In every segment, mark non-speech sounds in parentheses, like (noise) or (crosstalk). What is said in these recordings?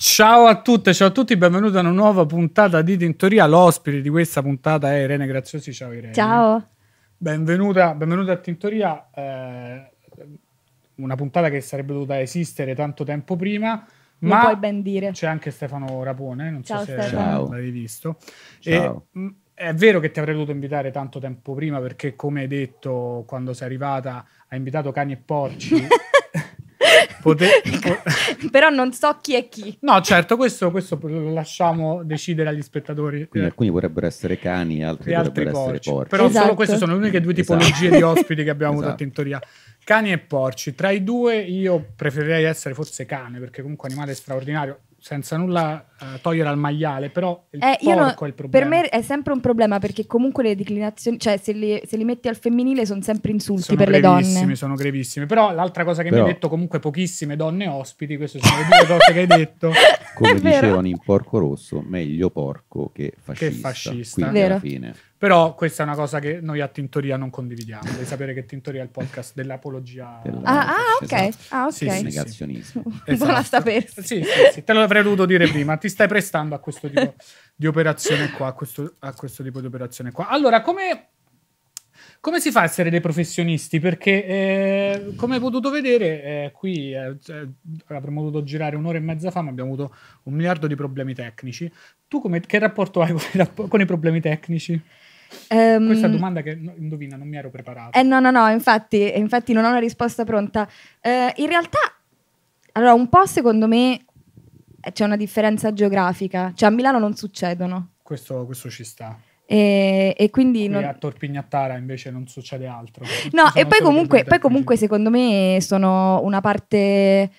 Ciao a tutte, ciao a tutti, benvenuti a una nuova puntata di Tintoria. L'ospite di questa puntata è Irene Graziosi. Ciao Irene. Ciao. Benvenuta, benvenuta a Tintoria, eh, una puntata che sarebbe dovuta esistere tanto tempo prima, ma puoi ben dire. C'è anche Stefano Rapone, non Ciao, so se Stefano. l'avevi visto. Ciao. E, mm, mh, è vero che ti avrei dovuto invitare tanto tempo prima perché, come hai detto quando sei arrivata, hai invitato cani e porci (laughs) Pote- (laughs) Però non so chi è chi. No, certo, questo, questo lo lasciamo decidere agli spettatori. Quindi alcuni vorrebbero essere cani, altri, altri vorrebbero porci. essere porci. Però esatto. solo queste sono le uniche due esatto. tipologie esatto. di ospiti che abbiamo esatto. avuto a Tintoria. Cani e porci. Tra i due io preferirei essere forse cane, perché comunque animale straordinario senza nulla uh, togliere al maiale, però il eh, porco no, è il problema. Per me è sempre un problema perché comunque le declinazioni, cioè se li, se li metti al femminile sono sempre insulti sono per le donne. Sono sono grevissimi, però l'altra cosa che però... mi hai detto comunque pochissime donne ospiti, queste sono le due cose che hai detto. (laughs) Come dicevano in Porco Rosso, meglio porco che fascista. Che fascista. Quindi vero. alla fine. Però questa è una cosa che noi a Tintoria non condividiamo. Devi sapere che Tintoria è il podcast dell'apologia. Ah, ah, esatto. ok. Esatto. Ah, ok. Sì, sì, negazionismo. (laughs) Esatto. Buona sapersi. Sì, sì, sì, te l'avrei dovuto dire prima. Ti stai prestando a questo tipo di operazione qua, a questo, a questo tipo di operazione qua. Allora, come come si fa a essere dei professionisti? Perché, eh, come hai potuto vedere, eh, qui eh, eh avremmo dovuto girare un'ora e mezza fa, ma abbiamo avuto un miliardo di problemi tecnici. Tu come, che rapporto hai con i, con i problemi tecnici? Um, Questa domanda che, indovina, non mi ero preparata. Eh no, no, no, infatti, infatti non ho una risposta pronta. Uh, in realtà, allora, un po' secondo me eh, c'è una differenza geografica. Cioè, a Milano non succedono. Questo, questo ci sta. E, e quindi non... a Torpignattara invece non succede altro. No, e poi comunque, poi comunque secondo me sono una parte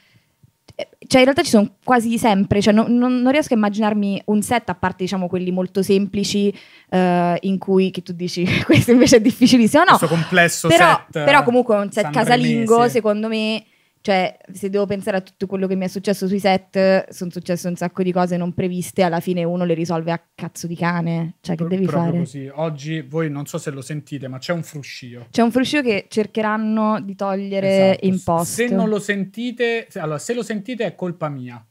eh, cioè in realtà ci sono quasi sempre, cioè non, non, non, riesco a immaginarmi un set a parte diciamo quelli molto semplici eh, in cui che tu dici (laughs) questo invece è difficilissimo, no? Questo complesso però, set. Però comunque è un set casalingo secondo me cioè se devo pensare a tutto quello che mi è successo sui set, sono successe un sacco di cose non previste, alla fine uno le risolve a cazzo di cane, cioè che devi proprio fare? così, oggi voi non so se lo sentite, ma c'è un fruscio. C'è un fruscio che cercheranno di togliere esatto. in post. Se non lo sentite, se, allora se lo sentite è colpa mia.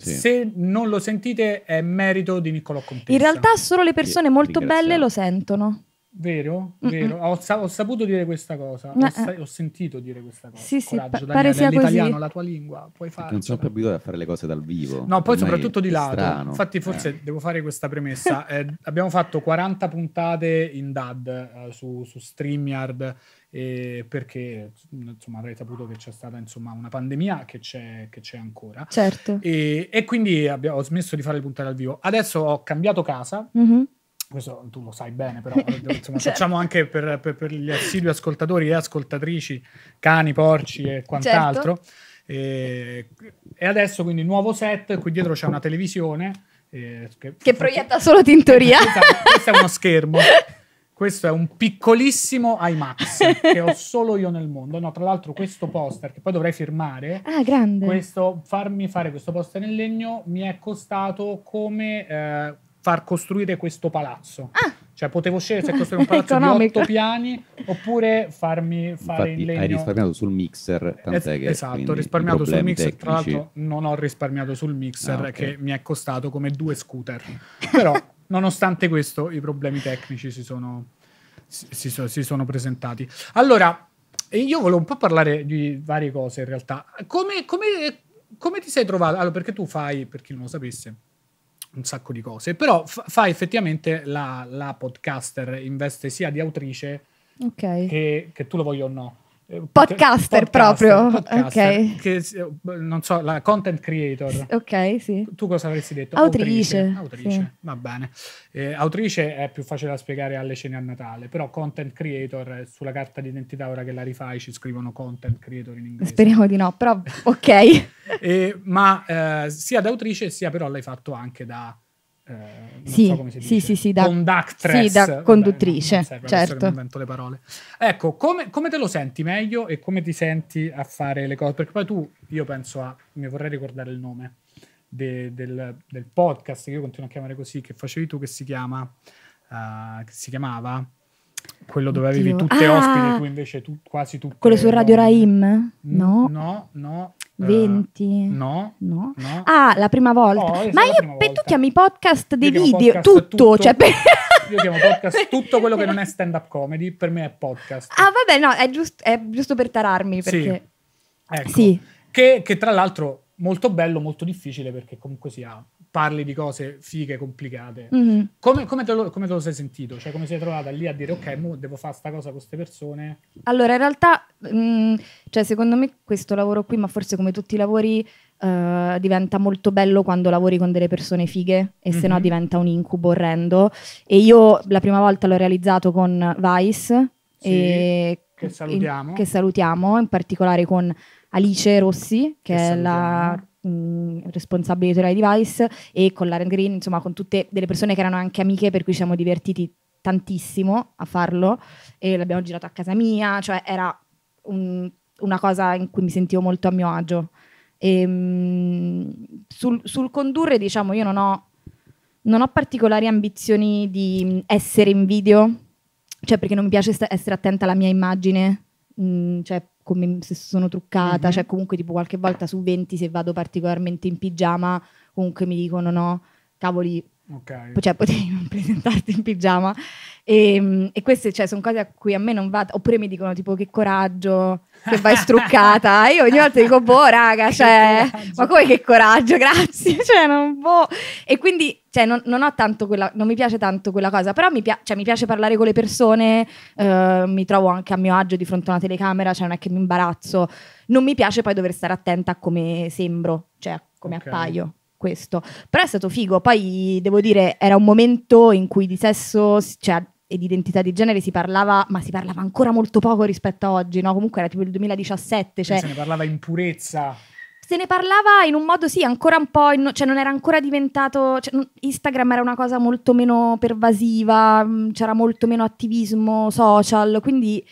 Sì. Se non lo sentite è merito di Niccolò Contessa. In realtà solo le persone molto belle lo sentono. Vero? Vero? Ho, sa- ho, saputo dire questa cosa, ho, eh, sa- eh. ho, sentito dire questa cosa. Sì, sì, Coraggio, pa- pare sia l'italiano, così. la tua lingua, puoi farlo. Non sono più abituato a fare le cose dal vivo. No, poi soprattutto di lato. Strano. Infatti forse eh. devo fare questa premessa. (laughs) Eh, abbiamo fatto 40 puntate in DAD eh, su, su StreamYard eh, perché insomma avrei saputo che c'è stata insomma una pandemia che c'è, che c'è ancora certo e, e quindi abbiamo, ho smesso di fare le puntate al vivo adesso ho cambiato casa mm-hmm questo tu lo sai bene, però (laughs) insomma, certo. facciamo anche per, per, per, gli assidui ascoltatori e ascoltatrici, cani, porci e quant'altro. Certo. E, eh, e, adesso quindi nuovo set, qui dietro c'è una televisione. Eh, che, che proietta solo tintoria. (laughs) Esatto, questo è uno schermo. Questo è un piccolissimo IMAX che ho solo io nel mondo. No, tra l'altro questo poster che poi dovrei firmare. Ah, grande. Questo, farmi fare questo poster in legno mi è costato come eh, far costruire questo palazzo. Ah. Cioè, potevo scegliere se costruire un (laughs) palazzo Economico. di otto piani oppure farmi fare Infatti, in legno. Hai risparmiato sul mixer, tant'è es- che esatto, risparmiato sul mixer. Tecnici. Tra l'altro, non ho risparmiato sul mixer, ah, okay. che mi è costato come due scooter. Però, (laughs) nonostante questo, i problemi tecnici si sono, si, so, si sono presentati. Allora, io volevo un po' parlare di varie cose in realtà. Come, come, come ti sei trovato? Allora, perché tu fai, per chi non lo sapesse, un sacco di cose, però f- fa effettivamente la, la podcaster, veste sia di autrice okay. che, che tu lo voglia o no. Podcaster, proprio, podcaster, ok. Che, eh, non so, la content creator. Ok, sì. Tu cosa avresti detto? Autrice. Autrice, sì. va bene. Eh, autrice è più facile da spiegare alle cene a Natale, però content creator eh, sulla carta d'identità ora che la rifai ci scrivono content creator in inglese. Speriamo di no, però (laughs) ok. eh, ma eh, sia da autrice sia però l'hai fatto anche da eh, sì, so sì, sì, sì, da, Conductress. Sì, da conduttrice, Vabbè, non, non certo. invento le parole. Ecco, come, come, te lo senti meglio e come ti senti a fare le cose? Perché poi tu, io penso a, mi vorrei ricordare il nome de, del, del, podcast che io continuo a chiamare così, che facevi tu, che si chiama, uh, che si chiamava quello dove Oddio. avevi tutte ah, ospiti, tu invece tu, quasi tutte. Quello su Radio Raim? No, no, no. 20? Eh, no, no, no. Ah, la prima volta. No, Ma io, per, tu chiami podcast dei video, tutto, tutto, Cioè, per... (laughs) Io chiamo podcast tutto quello che non è stand-up comedy, per me è podcast. Ah, vabbè, no, è, giust, è giusto per tararmi, perché... Sì. Ecco, sì. Che, che tra l'altro molto bello, molto difficile, perché comunque si ha parli di cose fighe, complicate. Mm-hmm. Come, come, te lo, come, te lo, sei sentito? Cioè, come sei trovata lì a dire ok, mo devo fare questa cosa con queste persone? Allora, in realtà, mh, mm, cioè, secondo me questo lavoro qui, ma forse come tutti i lavori, Uh, diventa molto bello quando lavori con delle persone fighe e mm-hmm. se no mm-hmm. diventa un incubo orrendo e io la prima volta l'ho realizzato con Vice sì, e, che, salutiamo. In, che salutiamo in particolare con Alice Rossi che, che è la responsabile di Torai Device e con Lauren Green, insomma con tutte delle persone che erano anche amiche per cui ci siamo divertiti tantissimo a farlo e l'abbiamo girato a casa mia, cioè era un, una cosa in cui mi sentivo molto a mio agio. E, ehm, sul, sul, condurre, diciamo, io non ho, non ho particolari ambizioni di essere in video, cioè perché non mi piace essere attenta alla mia immagine Mm, cioè, come se sono truccata, mm-hmm. cioè comunque tipo qualche volta su 20 se vado particolarmente in pigiama, comunque mi dicono no, cavoli, okay. cioè potevi non (laughs) presentarti in pigiama. E, ehm, e queste cioè, sono cose a cui a me non va, oppure mi dicono tipo che coraggio, che vai struccata. (laughs) Io ogni volta dico, boh, raga, cioè, ma come che coraggio, grazie. (laughs) Cioè, non, boh. E quindi, cioè, non, non, ho tanto quella, non mi piace tanto quella cosa, però mi, pia- cioè, mi piace parlare con le persone, eh, mi trovo anche a mio agio di fronte a una telecamera, cioè, non è che mi imbarazzo. Non mi piace poi dover stare attenta a come sembro, cioè, a come okay. appaio questo. Però è stato figo. Poi devo dire, era un momento in cui di sesso, cioè, e di identità di genere si parlava, ma si parlava ancora molto poco rispetto a oggi, no? Comunque era tipo il 2017. Cioè... Se ne parlava in purezza se ne parlava in un modo sì, ancora un po', in, cioè non era ancora diventato, cioè, Instagram era una cosa molto meno pervasiva, mm, c'era molto meno attivismo social, quindi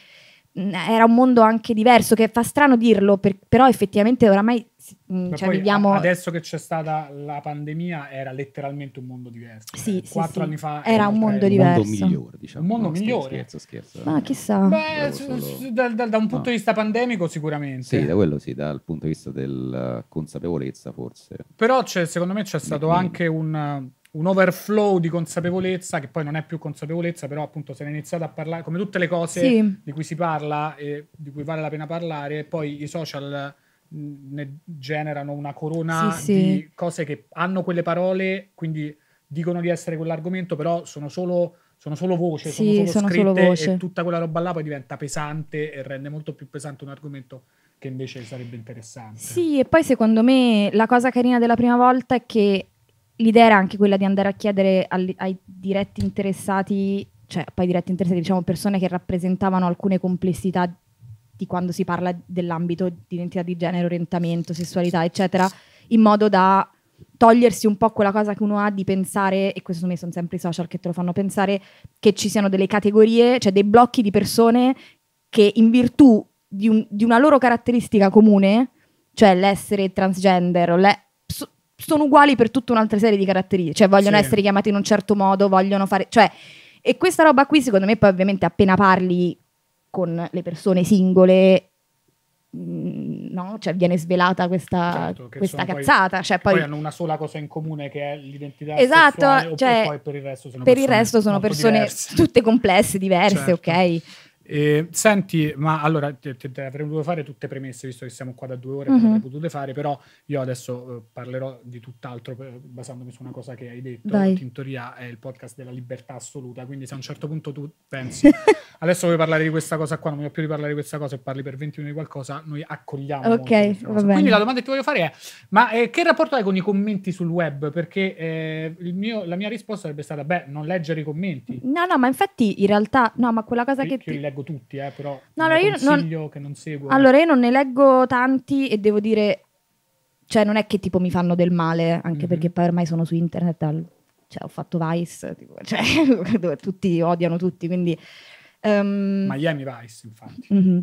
mm, era un mondo anche diverso, che fa strano dirlo, per, però effettivamente oramai Mm, cioè viviamo... Adesso che c'è stata la pandemia era letteralmente un mondo diverso. Sì, eh. sì Quattro sì. anni fa era un mondo diverso. Un mondo migliore, diciamo. Un mondo no, migliore. Scherzo, scherzo. Ma chissà. Beh, solo... da, da, da, un punto no. di vista pandemico sicuramente. Sì, da quello sì, dal punto di vista della eh, consapevolezza forse. Però secondo me c'è stato Beh, anche un un overflow di consapevolezza che poi non è più consapevolezza, però appunto se ne è iniziato a parlare, come tutte le cose sì. di cui si parla e di cui vale la pena parlare, poi i social ne generano una corona sì, di cose che hanno quelle parole, quindi dicono di essere quell'argomento, però sono solo, sono solo voce, sì, sono solo sono scritte solo voce. e tutta quella roba là poi diventa pesante e rende molto più pesante un argomento che invece sarebbe interessante. Sì, e poi secondo me la cosa carina della prima volta è che l'idea era anche quella di andare a chiedere al, ai diretti interessati, cioè poi diretti interessati, diciamo persone che rappresentavano alcune complessità di quando si parla dell'ambito di identità di genere, orientamento, sessualità, eccetera, in modo da togliersi un po' quella cosa che uno ha di pensare, e questo su me sono sempre i social che te lo fanno pensare, che ci siano delle categorie, cioè dei blocchi di persone che in virtù di, un, di una loro caratteristica comune, cioè l'essere transgender, le, so, sono uguali per tutta un'altra serie di caratteristiche, cioè vogliono sì. essere chiamate in un certo modo, vogliono fare... Cioè, e questa roba qui secondo me poi ovviamente appena parli con le persone singole mm, no? Cioè, viene svelata questa, certo, questa cazzata. Poi, cioè, poi... poi, hanno una sola cosa in comune che è l'identità esatto, sessuale, cioè, per il resto sono per persone, il resto sono persone tutte complesse, diverse, certo. ok? Eh, senti, ma allora te, te, te avrei voluto fare tutte premesse, visto che siamo qua da due ore, mm-hmm. avrei potute fare, però io adesso eh, parlerò di tutt'altro, per, basandomi su una cosa che hai detto, Vai. in teoria è il podcast della libertà assoluta, quindi se a un certo punto tu pensi, (laughs) adesso vuoi parlare di questa cosa qua, non voglio più di parlare di questa cosa e parli per 20 di qualcosa, noi accogliamo. Ok, va bene. Quindi la domanda che ti voglio fare è, ma eh, che rapporto hai con i commenti sul web? Perché eh, mio, la mia risposta sarebbe stata, beh, non leggere i commenti. No, no, ma infatti in realtà, no, ma quella cosa che... che ti leggo tutti, eh, però no, allora io non... che non seguo. Allora, io non ne leggo tanti e devo dire, cioè, non è che tipo mi fanno del male, anche mm-hmm. perché poi ormai sono su internet, al... cioè, ho fatto Vice, tipo, (laughs) cioè, dove tutti odiano tutti, quindi... Um... Miami Vice, infatti. Mm-hmm.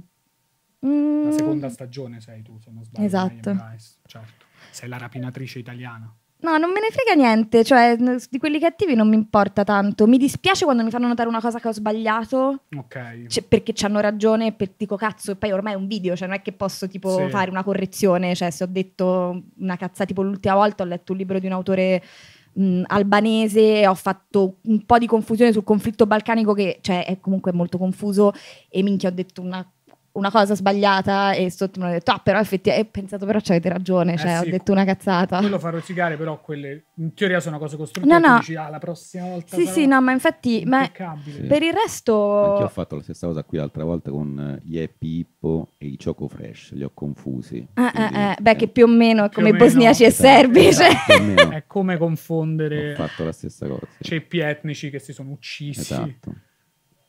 La mm. seconda stagione sei tu, se non sbaglio. Esatto. Vice, certo. Sei la rapinatrice italiana. No, non me ne frega niente, cioè di quelli cattivi non mi importa tanto. Mi dispiace quando mi fanno notare una cosa che ho sbagliato. Ok. Cioè, perché hanno ragione, per, dico cazzo, e poi ormai è un video, cioè non è che posso tipo sì. fare una correzione, cioè se ho detto una cazzata, tipo l'ultima volta ho letto un libro di un autore mh, albanese, ho fatto un po' di confusione sul conflitto balcanico che cioè, è comunque molto confuso e minchia ho detto una una cosa sbagliata e sotto mi hanno detto ah però effettivamente ho pensato però c'avete ragione eh cioè, sì, ho detto una cazzata quello fa rosicare però quelle in teoria sono cose costruttive no, no. dici ah la prossima volta sì sì no ma infatti ma sì. per il resto anche ho fatto la stessa cosa qui l'altra volta con eh, Ye Pippo e i Choco Fresh li ho confusi ah, ah quindi, eh, eh. beh che più o meno è come i bosniaci e esatto, serbi esatto, cioè. è come confondere ho fatto la stessa cosa ceppi etnici che si sono uccisi esatto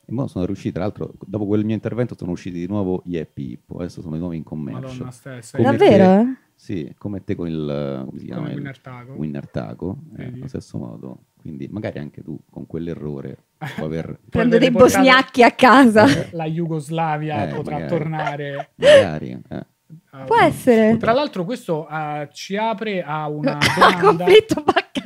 e mo sono riusciti, tra l'altro, dopo quel mio intervento sono usciti di nuovo gli Happy Hippo, adesso sono di nuovo in commercio. Stessa, Davvero? Te, eh? sì, come te con il, come si chiama, il Winner Taco, Winner Taco eh, allo stesso modo. Quindi magari anche tu con quell'errore può (laughs) aver... Prendo dei bosgnacchi a casa. La Jugoslavia eh, potrà magari, tornare. Magari, eh. Ah, Può essere. Tra l'altro, questo uh, ci apre a una (laughs) domanda.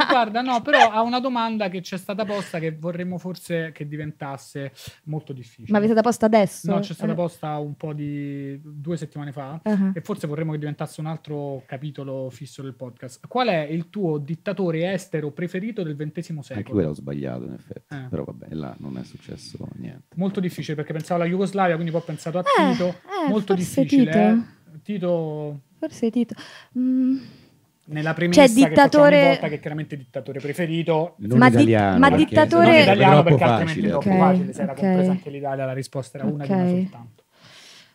Guarda, no, però a una domanda che ci è stata posta che vorremmo forse che diventasse molto difficile. Ma vi è stata posta adesso? No, ci è stata eh. posta un po' di due settimane fa uh-huh. e forse vorremmo che diventasse un altro capitolo fisso del podcast. Qual è il tuo dittatore estero preferito del XX secolo? Anche quello ho sbagliato, in effetti, eh. però vabbè, là non è successo niente. Molto difficile perché pensavo alla Jugoslavia, quindi poi ho pensato a eh, Tito. Eh, molto difficile. Tito. Eh. Tito... Forse Tito... Mm. Nella cioè, premessa cioè, dittatore... che volta, che è chiaramente dittatore preferito. Non ma, italiano, di... ma dittatore... Non italiano perché altrimenti è troppo facile, se okay. era compresa anche l'Italia la risposta era una okay. di una soltanto.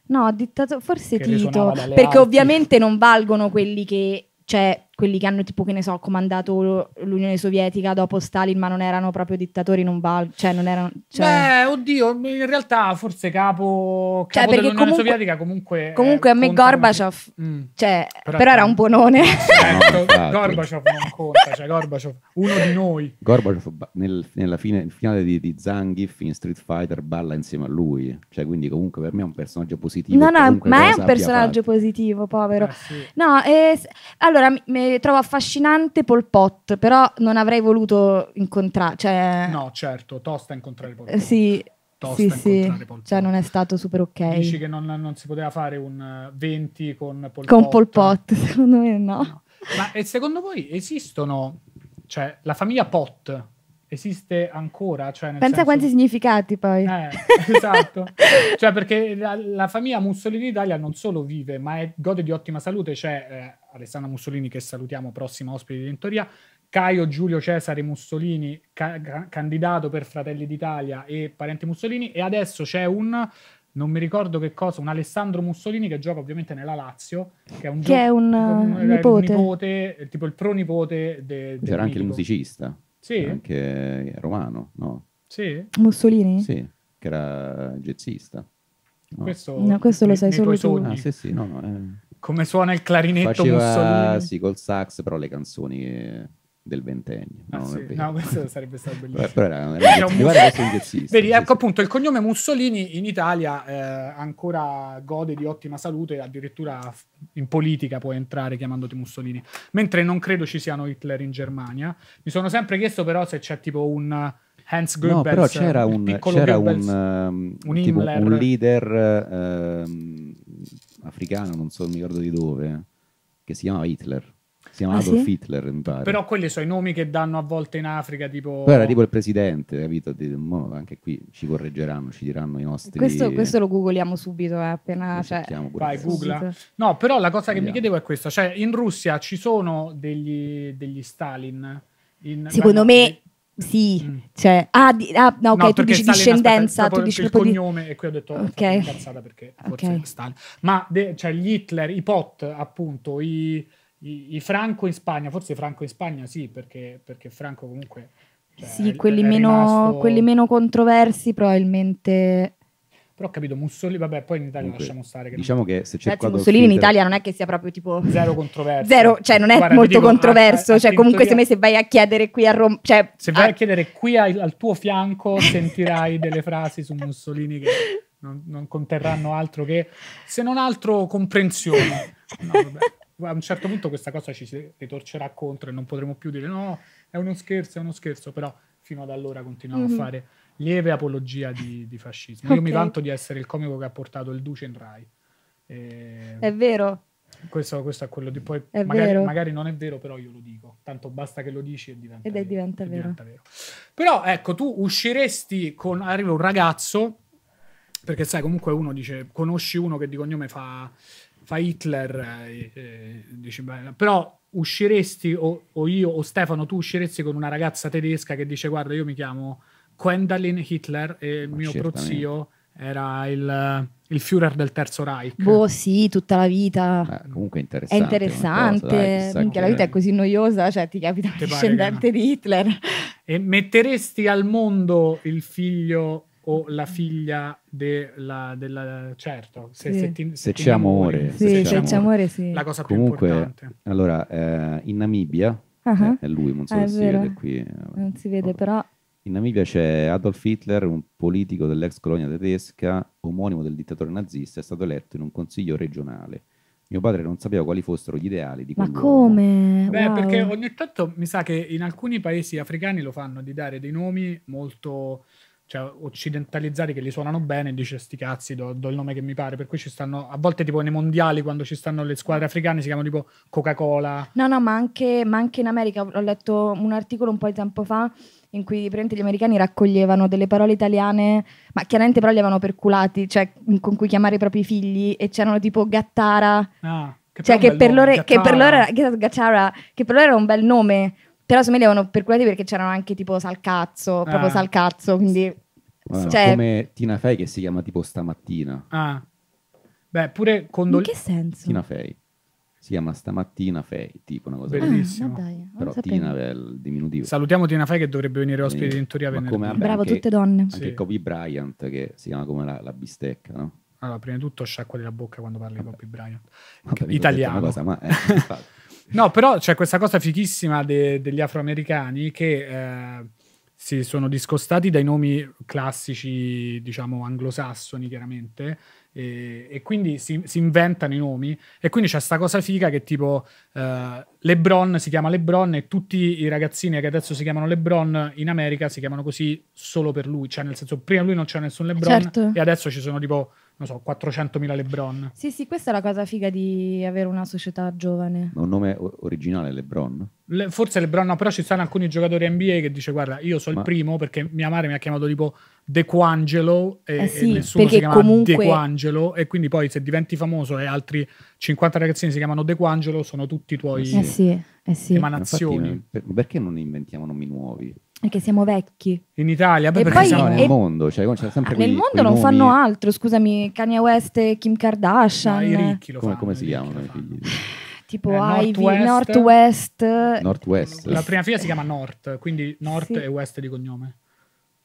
No, dittatore, forse Tito, perché ovviamente non valgono quelli che, cioè, quelli che hanno tipo che ne so comandato l'Unione Sovietica dopo Stalin ma non erano proprio dittatori non val- cioè non erano cioè... Beh, oddio in realtà forse capo, capo cioè, dell'Unione comunque, Sovietica comunque comunque a me Gorbaciov mm. cioè, però, però, era un buonone eh, certo, (laughs) no, Gorbaciov non conta cioè Gorbaciov uno di noi Gorbaciov nel, nella fine, nel finale di, di Zangief in Street Fighter balla insieme a lui cioè quindi comunque per me è un personaggio positivo no no ma è un personaggio positivo povero eh, sì. no eh, allora mi, eh, trovo affascinante Pol Pot, però non avrei voluto incontrare. Cioè... No, certo, tosta incontrare Pol eh, Pot. Eh, sì, sì, sì. Cioè, non è stato super ok. Dici che non, non si poteva fare un 20 con Pol con Pot? Con Pol Pot, (laughs) secondo me no. no. Ma e secondo voi esistono, cioè, la famiglia Pot esiste ancora? Cioè, Pensa senso... a quanti significati poi. Eh, (laughs) esatto. cioè, perché la, la famiglia Mussolini d'Italia non solo vive, ma è, gode di ottima salute, cioè... Eh, Alessandra Mussolini che salutiamo, prossima ospite di Dentoria, Caio Giulio Cesare Mussolini, ca- candidato per Fratelli d'Italia e parenti Mussolini, e adesso c'è un non mi ricordo che cosa, un Alessandro Mussolini che gioca ovviamente nella Lazio, che è un, che gio- è un, un, eh, eh, un nipote. Eh, tipo il pronipote. De, de C'era anche il musicista, sì. Era anche romano, no? Sì. Mussolini? Sì, che era jazzista. No. Questo, no, questo lo sai solo tu. Sogni. Ah, sì, sì, no, no, eh. Come suona il clarinetto Faceva, Mussolini. Sì, col sax, però le canzoni eh, del ventennio. Ah, no, sì. no, questo (laughs) sarebbe stato bellissimo. però era, era un jazzista. Vedi, ecco appunto, il cognome Mussolini in Italia eh, ancora gode di ottima salute, addirittura in politica puoi entrare chiamandoti Mussolini, mentre non credo ci siano Hitler in Germania. Mi sono sempre chiesto però se c'è tipo un... Hans Goebbels, no, però c'era un, c'era un, um, un, un leader uh, africano, non so, mi ricordo di dove, che si chiamava Hitler. Si chiama ah, Adolf sì? Hitler, mi pare. Però quelli sono i nomi che danno a volte in Africa, tipo... Però era tipo il presidente, capito? Anche qui ci correggeranno, ci diranno i nostri... Questo, questo lo googliamo subito, eh, appena... Cioè... Vai, googla. No, però la cosa che Andiamo. mi chiedevo è questa. Cioè, in Russia ci sono degli, degli Stalin... In... Secondo Beh, no, me sì, mm. cioè, ah, ah, no, ok, no, tu dici discendenza, tu dici il cognome di... e qui ho detto ok, incazzata perché (laughs) forse Stalin. Ma de, cioè, gli Hitler, i Pot, appunto, i, i, i, Franco in Spagna, forse Franco in Spagna sì, perché, perché Franco comunque... Cioè, sì, è, quelli, è meno, rimasto... quelli meno controversi probabilmente però ho capito, Mussolini, vabbè, poi in Italia Dunque, lasciamo stare. Che diciamo che se c'è Ragazzi, Mussolini in Italia non è che sia proprio tipo... Zero controverso. Zero, cioè non è Guarda, molto dico, controverso. A, a, cioè comunque se me se vai a chiedere qui a Roma... Cioè, se vai a, a chiedere qui al, al tuo fianco (laughs) sentirai delle frasi su Mussolini che non, non, conterranno altro che, se non altro, comprensione. No, vabbè. A un certo punto questa cosa ci si ritorcerà contro e non potremo più dire no, è uno scherzo, è uno scherzo, però fino ad allora continuiamo mm-hmm. a mhm. fare lieve apologia di, di fascismo. Io mi vanto di essere il comico che ha portato il Duce in Rai. E... È vero. Questo, questo, è quello di poi. Magari, magari, non è vero, però io lo dico. Tanto basta che lo dici e diventa, Ed vero, diventa, vero. diventa vero. Però ecco, tu usciresti con. Arriva un ragazzo, perché sai, comunque uno dice: conosci uno che di cognome fa, fa Hitler, eh, eh, dici, beh, però usciresti o, o, io o Stefano, tu usciresti con una ragazza tedesca che dice: Guarda, io mi chiamo Quendalin Hitler e mio prozio era il, il Führer del Terzo Reich. Boh, sì, tutta la vita. Beh, comunque interessante. È interessante. Cosa, dai, Minchia, la vita è così noiosa, cioè ti capita un discendente di Hitler. E metteresti al mondo il figlio o la figlia della, della certo se, sì. se, ti, se, se c'è amore, sì, se, c'è, c'è amore, amore sì. la cosa comunque, più importante allora eh, in Namibia uh-huh. eh, è lui non so ah, è si vede qui eh, non si vede però in Namibia c'è Adolf Hitler, un politico dell'ex colonia tedesca, omonimo del dittatore nazista, è stato eletto in un consiglio regionale. Mio padre non sapeva quali fossero gli ideali di Ma come? Beh, wow. perché ogni tanto mi sa che in alcuni paesi africani lo fanno di dare dei nomi molto cioè, occidentalizzati che li suonano bene e dice sti cazzi, do, do, il nome che mi pare. Per cui ci stanno, a volte tipo nei mondiali quando ci stanno le squadre africane si chiamano tipo Coca-Cola. No, no, ma anche, ma anche in America ho letto un articolo un po' di tempo fa in cui praticamente gli americani raccoglievano delle parole italiane, ma chiaramente però li avevano perculati, cioè con cui chiamare i propri figli, e c'erano tipo Gattara. Ah, che cioè, che per, loro, che per, loro, era, Gattara, che per loro era un bel nome, però secondo me li avevano perculati perché c'erano anche tipo Salcazzo, ah. proprio Salcazzo, quindi... Allora, cioè... Come Tina Fey che si chiama tipo stamattina. Ah. Beh, pure con... Condol- in che senso? Tina Fey si chiama stamattina Fei, tipo una cosa bellissima. Ah, Però Tina aveva il diminutivo. Salutiamo Tina Fei che dovrebbe venire eh, ospite di Intoria venerdì. Come, vabbè, Bravo, anche, tutte donne. Anche sì. Kobe Bryant che si chiama come la, la bistecca, no? Allora, prima di tutto sciacqua della bocca quando parli di Kobe Bryant. Vabbè, Italiano. Cosa, ma, eh, (laughs) no, però c'è questa cosa fichissima de, degli afroamericani che eh, si sono discostati dai nomi classici, diciamo anglosassoni chiaramente, e, e quindi si, si, inventano i nomi. E quindi c'è sta cosa figa che tipo eh, LeBron si chiama LeBron e tutti i ragazzini che adesso si chiamano LeBron in America si chiamano così solo per lui. Cioè, nel senso, prima lui non c'era nessun LeBron certo. e adesso ci sono tipo non so, 400.000 Lebron. Sì, sì, questa è la cosa figa di avere una società giovane. un nome originale Lebron? Le, forse Lebron, no, però ci stanno alcuni giocatori NBA che dice guarda, io sono Ma... il primo perché mia madre mi ha chiamato tipo De Quangelo e, eh sì, e nessuno si chiama comunque... De Quangelo e quindi poi se diventi famoso e altri 50 ragazzini si chiamano De Quangelo sono tutti i tuoi eh, eh sì, eh sì. emanazioni. Infatti, perché non inventiamo nomi nuovi? Perché siamo vecchi. In Italia, beh, e perché poi, siamo nel mondo, cioè, c'è sempre ah, Nel quei, mondo non nomi... fanno altro, scusami, Kanye West e Kim Kardashian. Ma i ricchi lo come, fanno. Come si chiamano i figli? (sighs) Tipo eh, Ivy, Northwest. Northwest. Northwest. La prima figlia si chiama North, quindi North sì. e West di cognome.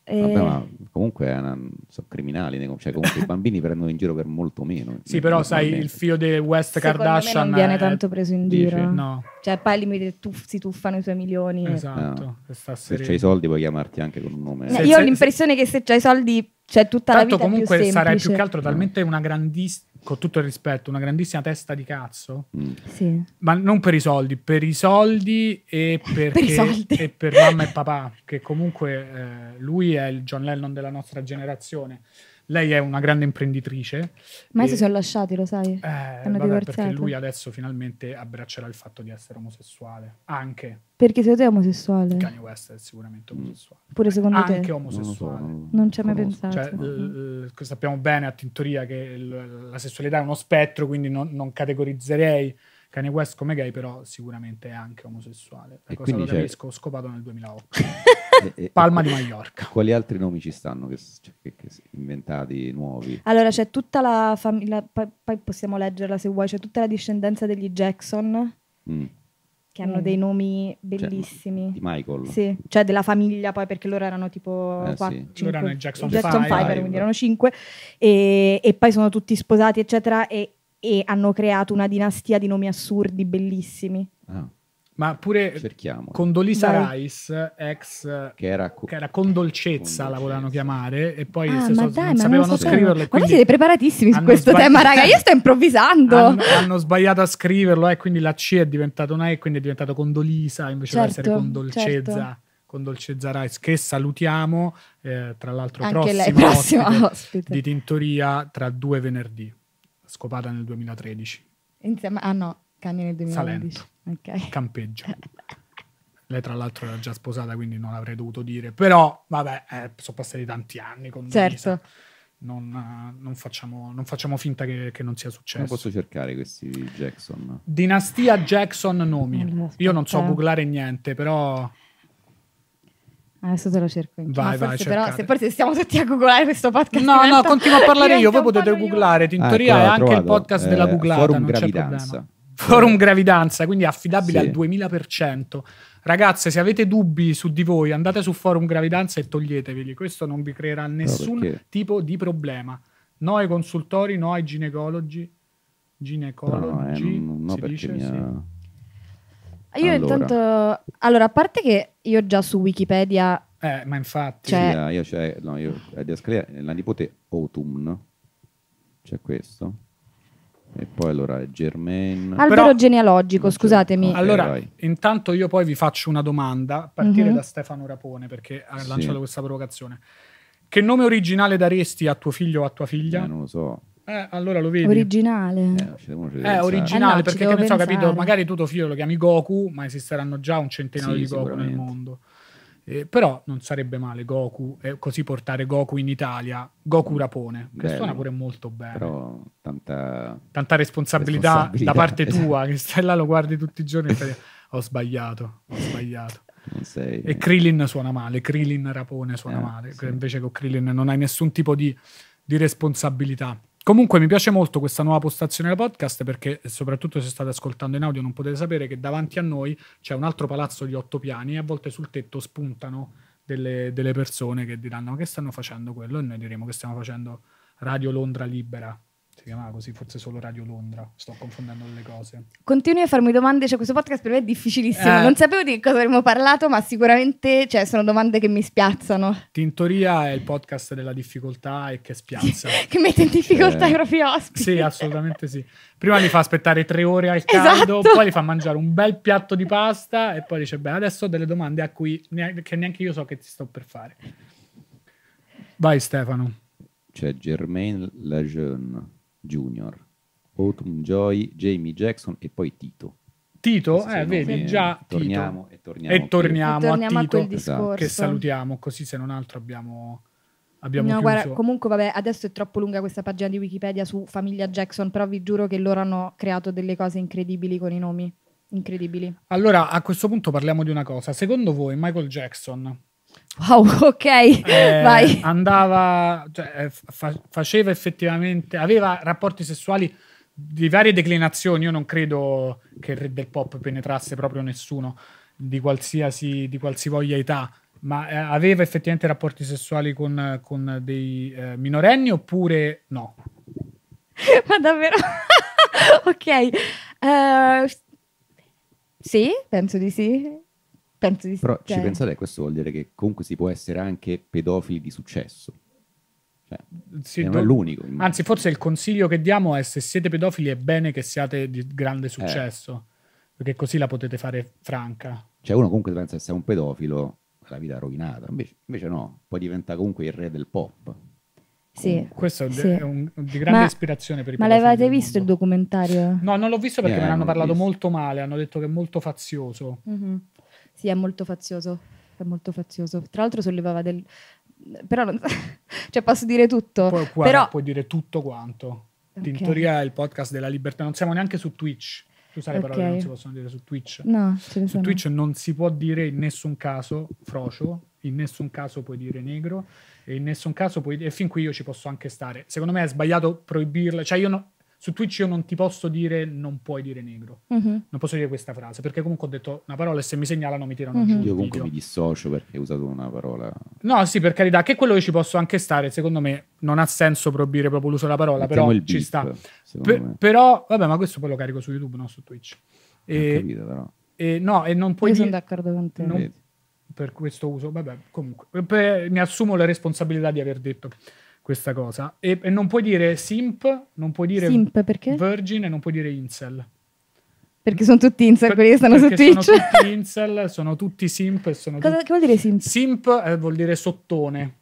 Eh... Vabbè, ma comunque una, eh, sono criminali, cioè comunque i bambini prendono in giro per molto meno. Sì, però sai, il figlio di West Secondo Kardashian non viene è... tanto preso in Dici? giro. No. Cioè, poi al limite tu, si tuffano i suoi milioni. Esatto. No. Ah. Se c'hai i soldi puoi chiamarti anche con un nome. Se, eh. io se, ho l'impressione se... che se c'hai i soldi c'è tutta Tanto la vita comunque più sarai più che altro talmente una grandissima con tutto il rispetto, una grandissima testa di cazzo. Mm. Sì. Ma non per i soldi, per i soldi e, perché, (laughs) per, i soldi. e per mamma e papà, che comunque eh, lui è il John Lennon della nostra generazione. Lei è una grande imprenditrice. Ma e... si sono lasciati, lo sai? Eh, Hanno vabbè, perché lui adesso finalmente abbraccerà il fatto di essere omosessuale. Anche. Perché secondo te è omosessuale? Kanye West è sicuramente mm. omosessuale. Pure secondo Anche te? Anche omosessuale. Non, ci ha mai pensato. Cioè, l- l- sappiamo bene a Tintoria che l- la sessualità è uno spettro, quindi non, non categorizzerei Kanye West come gay, però sicuramente è anche omosessuale. La e cosa lo capisco, scopato nel 2008. (laughs) Palma di Mallorca. Quali altri nomi ci stanno che, cioè, che, che inventati nuovi? Allora c'è tutta la famiglia, poi, possiamo leggerla se vuoi, c'è tutta la discendenza degli Jackson. Mm. Che hanno mm. dei nomi cioè, bellissimi. Cioè, di Michael. Sì, cioè della famiglia poi perché loro erano tipo... Eh, qua, sì. cinque, loro erano Jackson, Jackson Five, Five, quindi erano cinque. E, e poi sono tutti sposati, eccetera. E e hanno creato una dinastia di nomi assurdi bellissimi. Ah. Ma pure Cerchiamo. Condolisa Dai. Rice, ex che era, co- che era Condolcezza, la volevano chiamare, e poi ah, se so, dai, non sapevano so scriverlo. Ma voi siete preparatissimi su questo sbagli- tema, raga. Io sto improvvisando. Hanno, hanno, sbagliato a scriverlo, e eh, quindi la C è diventata una E, quindi è diventato Condolisa invece certo, di essere certo, Condolcezza. Certo. Dolcezza Rice, che salutiamo, eh, tra l'altro, Anche prossimo lei, prossimo ospite, ospite di Tintoria tra due venerdì scopata nel 2013. Insieme, ah no, cambia nel 2011. Salento, okay. campeggio. Lei tra l'altro era già sposata, quindi non avrei dovuto dire. Però, vabbè, eh, sono passati tanti anni con Certo. Non, eh, non, facciamo, non, facciamo, finta che, che, non sia successo. Non posso cercare questi Jackson. Dinastia Jackson nomi. Io non so googlare niente, però... Adesso te lo cerco in vai, vai, forse, però, se forse stiamo tutti a googlare questo podcast. No, no, continuo a parlare io. Voi potete googlare. In teoria ah, ecco, è anche trovato. il podcast eh, della googlata. Forum Gravidanza. Forum Gravidanza, quindi affidabile sì. al 2000%. Ragazze, se avete dubbi su di voi, andate su Forum Gravidanza e toglieteveli. Questo non vi creerà nessun no, tipo di problema. No ai consultori, no ai ginecologi. Ginecologi? No, eh, no, no perché dice, mia... sì. Io allora. intanto, allora, a parte che io già su Wikipedia... Eh, ma infatti... Cioè... Sì, eh, io c'è, no, io, a eh, Diascalia, eh, la nipote Autumn, c'è questo. E poi allora Germain. Albero Però, genealogico, scusatemi. allora, eh, intanto io poi vi faccio una domanda a partire mm-hmm. da Stefano Rapone perché ha lanciato sì. questa provocazione. Che nome originale daresti a tuo figlio o a tua figlia? Eh, non lo so. Eh, allora lo vedi. Originale. Eh, è eh, originale eh no, perché che ne so, capito? Magari tu tuo figlio lo chiami Goku, ma esisteranno già un centinaio sì, di Goku nel mondo. Eh, però non sarebbe male Goku, eh, così portare Goku in Italia, Goku mm. Rapone, che Bello, suona pure molto bene. Però tanta, tanta responsabilità, responsabilità, da parte (laughs) tua, che stai là, lo guardi tutti i giorni e fai, ho sbagliato, ho sbagliato. Sei, e eh. Krillin suona male, Krillin Rapone suona eh, male, sì. invece con Krillin non hai nessun tipo di, di responsabilità. Comunque mi piace molto questa nuova postazione del podcast perché eh, soprattutto se state ascoltando in audio non potete sapere che davanti a noi c'è un altro palazzo di otto piani e a volte sul tetto spuntano delle, delle persone che diranno ma che stanno facendo quello e noi diremo che stiamo facendo Radio Londra Libera chiamava così, forse solo Radio Londra, sto confondendo le cose. Continui a farmi domande, cioè questo podcast per me è difficilissimo, eh. non sapevo di cosa avremmo parlato, ma sicuramente cioè, sono domande che mi spiazzano. Tintoria è il podcast della difficoltà e che spiazza. (laughs) che mette in difficoltà eh. i propri ospiti. Sì, assolutamente sì. Prima li fa aspettare tre ore al caldo, esatto. poi li fa mangiare un bel piatto di pasta e poi dice, beh, adesso ho delle domande a cui neanche, che neanche io so che ti sto per fare. Vai Stefano. C'è Germain Lejeune Junior, Autumn Joy, Jamie Jackson e poi Tito. Tito, eh, vedi, già torniamo, Tito. E, torniamo e torniamo, e torniamo a, a Tito, quel che salutiamo, così se non altro abbiamo... Abbiamo no, guarda, comunque vabbè, adesso è troppo lunga questa pagina di Wikipedia su famiglia Jackson, però vi giuro che loro hanno creato delle cose incredibili con i nomi. Incredibili. Allora, a questo punto parliamo di una cosa. Secondo voi Michael Jackson Wow, (laughs) ok, eh, vai. Andava, cioè, eh, fa faceva effettivamente, aveva rapporti sessuali di varie declinazioni. Io non credo che il re del pop penetrasse proprio nessuno di qualsiasi, di qualsivoglia età, ma eh, aveva effettivamente rapporti sessuali con, con dei eh, minorenni oppure no? (laughs) ma davvero? (laughs) ok. Uh, sì, penso di sì. Penso di sì. Però ci pensate, questo vuol dire che comunque si può essere anche pedofili di successo. Cioè, sì, non do... è l'unico. Immagino. Anzi, forse il consiglio che diamo è se siete pedofili è bene che siate di grande eh. successo, eh. perché così la potete fare franca. Cioè uno comunque pensa che sia un pedofilo la vita è rovinata, invece, invece no, poi diventa comunque il re del pop. Sì. Questo è, sì. è un, di grande ma, ispirazione per i Ma l'avevate visto il documentario? No, non l'ho visto perché eh, me ne hanno parlato visto. molto male, hanno detto che è molto fazioso. Mm-hmm. Sì, è molto fazioso, è molto fazioso. Tra l'altro sollevava del... però non... (laughs) cioè posso dire tutto. Poi, guarda, però... puoi dire tutto quanto. Okay. teoria è il podcast della libertà, non siamo neanche su Twitch. Tu sai le okay. che non si possono dire su Twitch. No, ce ne su sono. Twitch non si può dire in nessun caso frocio, in nessun caso puoi dire negro, e in nessun caso puoi dire... E fin qui io ci posso anche stare. Secondo me è sbagliato proibirla, cioè io no su Twitch io non ti posso dire non puoi dire negro, mm-hmm. non posso dire questa frase, perché comunque ho detto una parola e se mi segnalano mi tirano mm-hmm. giù. Io comunque video. mi dissocio perché hai usato una parola. No, sì, per carità, che quello io ci posso anche stare, secondo me non ha senso proibire proprio l'uso della parola, Mettiamo però ci sta. Per, però, vabbè, ma questo poi lo carico su YouTube, non su Twitch. E, capito, però. E, no, e non puoi... Io dire, sono d'accordo con te. Non, per questo uso, vabbè, comunque, per, mi assumo la responsabilità di aver detto questa cosa. E, e, non puoi dire simp, non puoi dire simp virgin e non puoi dire incel. Perché sono tutti incel per, quelli che stanno su Twitch. Sono tutti (laughs) incel, sono tutti simp. E sono cosa, tutti... Che vuol dire simp? Simp eh, vuol dire sottone.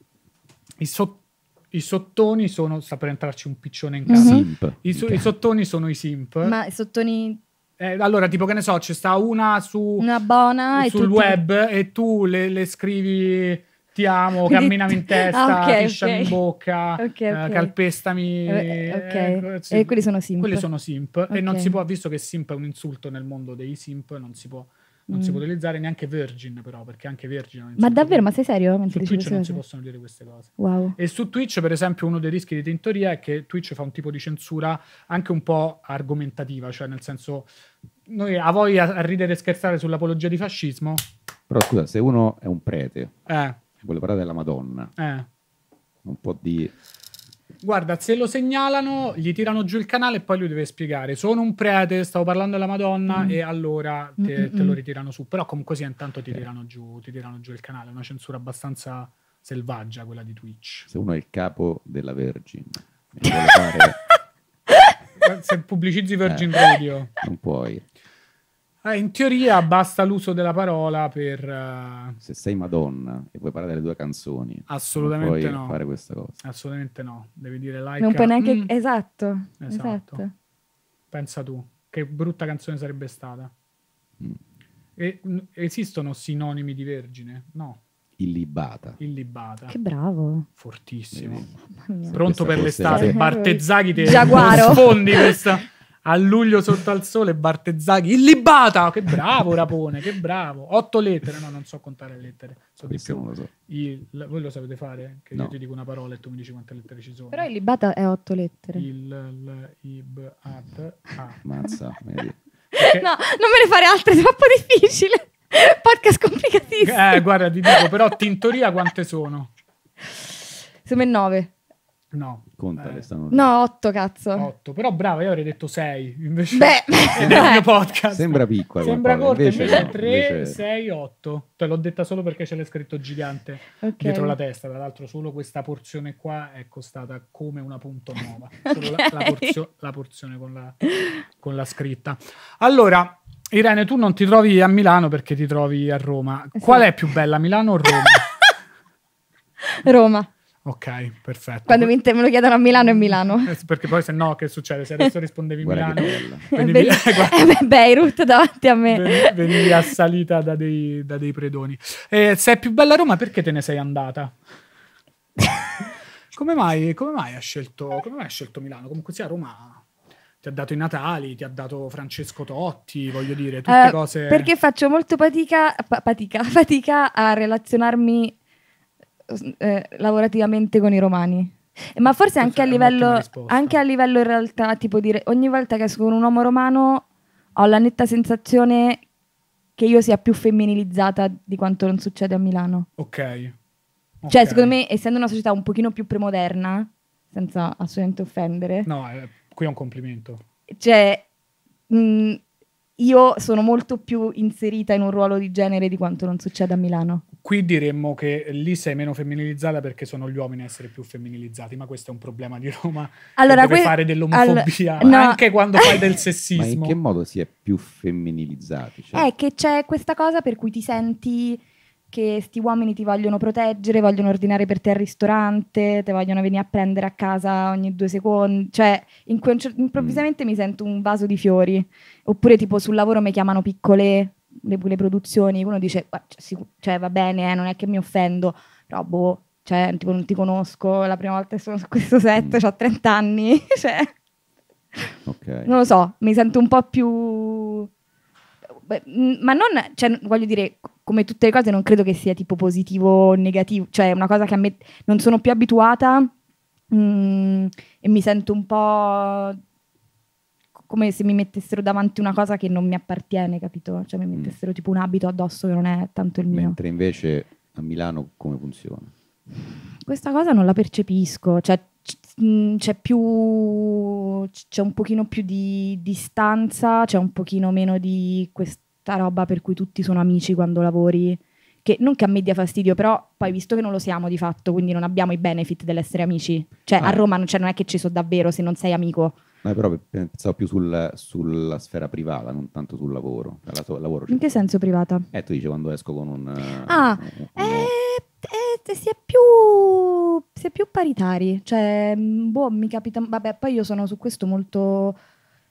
I, so, I, sottoni sono. Sta per entrarci un piccione in mhm. casa. Mm-hmm. I, so, I, sottoni sono i simp. Ma i sottoni. Eh, allora, tipo che ne so, c'è sta una su. Una buona. Sul tutti... web e tu le, le scrivi sbattiamo, Quindi... camminami in testa, (laughs) ah, okay, pisciami okay. in bocca, (laughs) okay, okay. Eh, calpestami. Eh, eh, eh ecco, sì. E quelli sono simp. Quelli sono simp e non si può, visto che simp è un insulto nel mondo dei simp, non si può non mm. si può utilizzare neanche Virgin, però, perché anche Virgin. Ma davvero? Ma sei serio? Mentre su Twitch non si possono dire queste cose. Wow. E su Twitch, per esempio, uno dei rischi di tintoria è che Twitch fa un tipo di censura anche un po' argomentativa, cioè nel senso, noi a voi a ridere e scherzare sull'apologia di fascismo. Però scusa, se uno è un prete. Eh voglio parlare della Madonna. Eh. Un po' di... Guarda, se lo segnalano, gli tirano giù il canale e poi lui deve spiegare. Sono un prete, stavo parlando della Madonna mm. e allora te, mm, mm, te, lo mm. ritirano su. Però comunque sì, intanto ti, eh. tirano giù, ti tirano giù il canale. È Una censura abbastanza selvaggia quella di Twitch. Se uno è il capo della Vergine. (laughs) fare... se pubblicizzi Virgin eh, Radio non puoi eh, in teoria basta l'uso della parola per... Uh... Se sei Madonna e vuoi parlare delle due canzoni, assolutamente no. fare questa cosa. Assolutamente no, devi dire like. Non puoi neanche... Mm. Esatto, esatto, esatto. Pensa tu, che brutta canzone sarebbe stata. Mm. E, mm, esistono sinonimi di vergine? No. Illibata. Illibata. Che bravo. Fortissimo. Pronto per l'estate. Parte Zaghi te Giaguaro. sfondi questa a luglio sotto al sole Bartezzaghi illibata che bravo Rapone che bravo otto lettere no non so contare le lettere so di più. Lo so. Il, voi lo sapete fare eh, che no. io ti dico una parola e tu mi dici quante lettere ci sono però illibata è otto lettere il l, i b a mazza okay. (laughs) no non me ne fare altre è troppo difficile (laughs) podcast complicatissimo eh guarda ti dico però tintoria quante sono secondo me 9 No. Contale, eh. stanno No, 8 cazzo. 8, però bravo, io avrei detto 6 invece Beh, (laughs) nel mio podcast. Sembra piccola. Sembra corta, invece, invece 3, invece... 6, 8. Te l'ho detta solo perché ce l'è scritto gigante okay. dietro la testa, tra l'altro solo questa porzione qua è costata come una punto nuova, (laughs) okay. la, la, porzio, la, porzione con la, con la scritta. Allora, Irene, tu non ti trovi a Milano perché ti trovi a Roma. Eh, Qual è più bella, Milano o Roma? (laughs) Roma. Ok, perfetto. Quando mi, me lo chiedono a Milano è Milano. Eh, perché poi se no che succede? Se adesso rispondevi a Milano, venivi, (laughs) (laughs) eh, Be- Beirut davanti a me. Venivi assalita da dei, da dei predoni. Eh, se è più bella Roma, perché te ne sei andata? (laughs) come, mai, come, mai scelto, come mai hai scelto Milano? Comunque sia Roma ti ha dato i Natali, ti ha dato Francesco Totti, voglio dire, tutte uh, cose... Perché faccio molto fatica, pa- fatica, fatica a relazionarmi eh, lavorativamente con i romani. Eh, ma forse anche a, livello, anche a livello in realtà, tipo dire, ogni volta che esco con un uomo romano ho la netta sensazione che io sia più femminilizzata di quanto non succede a Milano. Ok. Cioè, okay. Cioè, secondo me, essendo una società un pochino più premoderna, senza assolutamente offendere... No, eh, qui è un complimento. Cioè, mh, mm, io sono molto più inserita in un ruolo di genere di quanto non succeda a Milano. Qui diremmo che lì sei meno femminilizzata perché sono gli uomini a essere più femminilizzati, ma questo è un problema di Roma. Allora, deve que- fare dell'omofobia all- no. anche quando fai del (laughs) sessismo. Ma in che modo si è più femminilizzati? Cioè? È eh, che c'è questa cosa per cui ti senti perché sti uomini ti vogliono proteggere, vogliono ordinare per te al ristorante, te vogliono venire a prendere a casa ogni due secondi, cioè in que- cioè, improvvisamente mm. mi sento un vaso di fiori, oppure tipo sul lavoro mi chiamano piccole le, le produzioni, uno dice cioè, cioè, va bene, eh, non è che mi offendo, però boh, cioè, tipo, non ti conosco, È la prima volta che sono su questo set, mm. ho 30 anni, cioè... Okay. Non lo so, mi sento un po' più ma non, cioè, voglio dire, come tutte le cose, non credo che sia tipo positivo o negativo, cioè è una cosa che a me non sono più abituata mh, mm, e mi sento un po' come se mi mettessero davanti una cosa che non mi appartiene, capito? Cioè mi mm. mettessero mm. tipo un abito addosso che non è tanto il mio. Mentre invece a Milano come funziona? Questa cosa non la percepisco, cioè c'è più c'è un pochino più di distanza, c'è un pochino meno di questa roba per cui tutti sono amici quando lavori. Che non che a me dia fastidio, però poi visto che non lo siamo di fatto, quindi non abbiamo i benefit dell'essere amici. Cioè ah. a eh. Roma non, cioè, non è che ci so davvero se non sei amico. No, però pensavo più sul, sulla sfera privata, non tanto sul lavoro. Cioè, la lavoro In che senso privata? Eh, tu dici quando esco con un... Ah, Eh, eh, eh si, è più, si è più paritari. Cioè, mm, boh, mi capita... Vabbè, poi io sono su questo molto...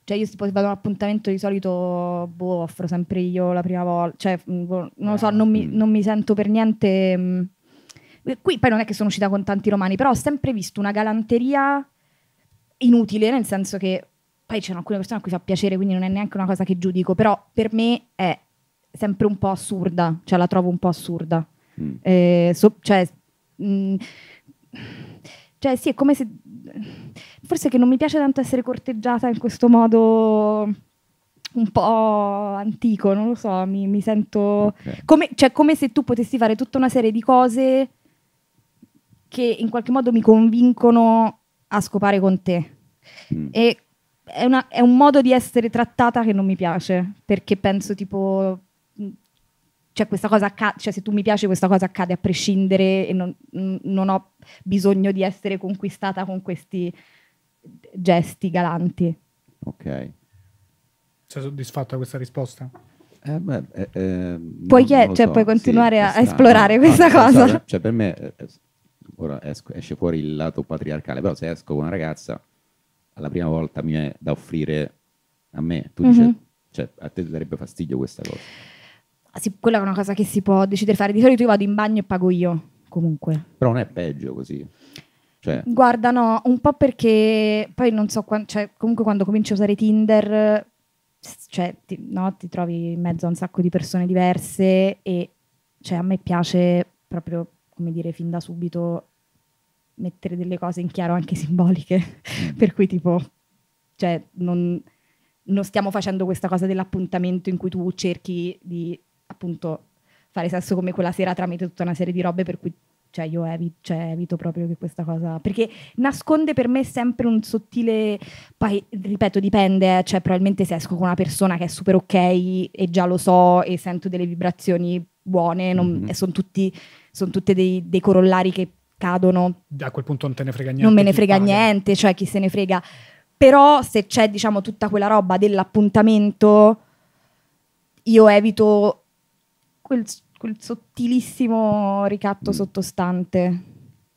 Cioè, io se vado a un appuntamento di solito, boh, offro sempre io la prima volta. Cioè, boh, non lo so, ah, non mi, mm. non mi sento per niente... Qui poi non è che sono uscita con tanti romani, però ho sempre visto una galanteria inutile, nel senso che poi c'è alcune persone a cui fa piacere, quindi non è neanche una cosa che giudico, però per me è sempre un po' assurda, cioè la trovo un po' assurda. Mm. Eh, so, cioè, mh, mm, cioè, sì, è come se... Forse che non mi piace tanto essere corteggiata in questo modo un po' antico, non lo so, mi, mi sento... Okay. Come, cioè, come se tu potessi fare tutta una serie di cose che in qualche modo mi convincono a scopare con te. Mm. E è, una, è, un modo di essere trattata che non mi piace, perché penso tipo... Mm, cioè, questa cosa accade, cioè, se tu mi piaci questa cosa accade a prescindere e non, mm, non ho bisogno di essere conquistata con questi gesti galanti. Ok. Sei soddisfatta da questa risposta? Eh beh, eh, eh, puoi, chied- cioè, so. puoi continuare sì, a strano. esplorare questa no, cosa. Cioè, per me, eh, eh, ora esco, esce fuori il lato patriarcale, però se esco con una ragazza alla prima volta mi è da offrire a me. Tu mm-hmm. dici, mhm. cioè, a te darebbe fastidio questa cosa. Ah, sì, quella è una cosa che si può decidere fare. Di solito io vado in bagno e pago io, comunque. Però non è peggio così. Cioè. Guarda, no, un po' perché poi non so, quando, cioè, comunque quando cominci a usare Tinder, cioè, ti, no, ti trovi in mezzo a un sacco di persone diverse e cioè, a me piace proprio, come dire, fin da subito mettere delle cose in chiaro anche simboliche, mm. (laughs) per cui tipo, cioè, non, non, stiamo facendo questa cosa dell'appuntamento in cui tu cerchi di appunto fare sesso come quella sera tramite tutta una serie di robe per cui cioè io evito, cioè, evito proprio che questa cosa perché nasconde per me sempre un sottile poi ripeto dipende eh, cioè probabilmente se esco con una persona che è super ok e già lo so e sento delle vibrazioni buone mm-hmm. sono tutti sono tutte dei, dei corollari che cadono. A quel punto non te ne frega niente. Non me ne frega paga. niente, cioè chi se ne frega. Però se c'è, diciamo, tutta quella roba dell'appuntamento, io evito quel, quel sottilissimo ricatto mm. sottostante.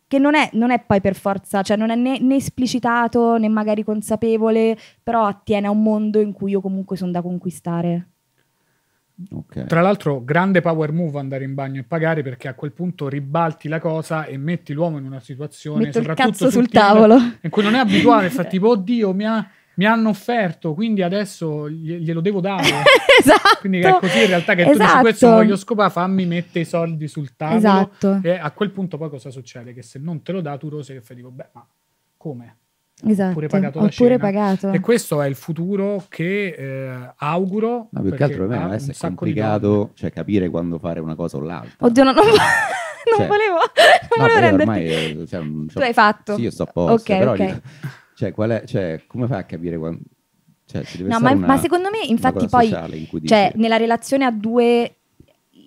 Che non è, non è, poi per forza, cioè non è né, né esplicitato né magari consapevole, però attiene a un mondo in cui io comunque sono da conquistare. Okay. Tra l'altro, grande power move andare in bagno e pagare perché a quel punto ribalti la cosa e metti l'uomo in una situazione Metto soprattutto sul tavolo in cui non è abituale. fa (laughs) tipo, oddio, mi, ha, mi hanno offerto, quindi adesso glielo devo dare. (laughs) esatto. Quindi è così in realtà che esatto. tu dici esatto. questo voglio scopare, fammi mettere i soldi sul tavolo. Esatto. E a quel punto poi cosa succede? Che se non te lo dà tu rose che fai tipo, beh, ma come? Esatto, oppure pagato oppure cena. Pagato. E questo è il futuro che eh, auguro. Ma più che altro per me è complicato cioè, capire quando fare una cosa o l'altra. Oddio, no, non, (laughs) non cioè, volevo, non no, volevo renderti. Ormai, eh, cioè, mm, tu hai fatto. Sì, io sto a posto. Okay, però okay. Cioè, è, cioè, come fai a capire quando... Cioè, no, ma, una, ma, secondo me, infatti, poi in cioè, nella relazione a due,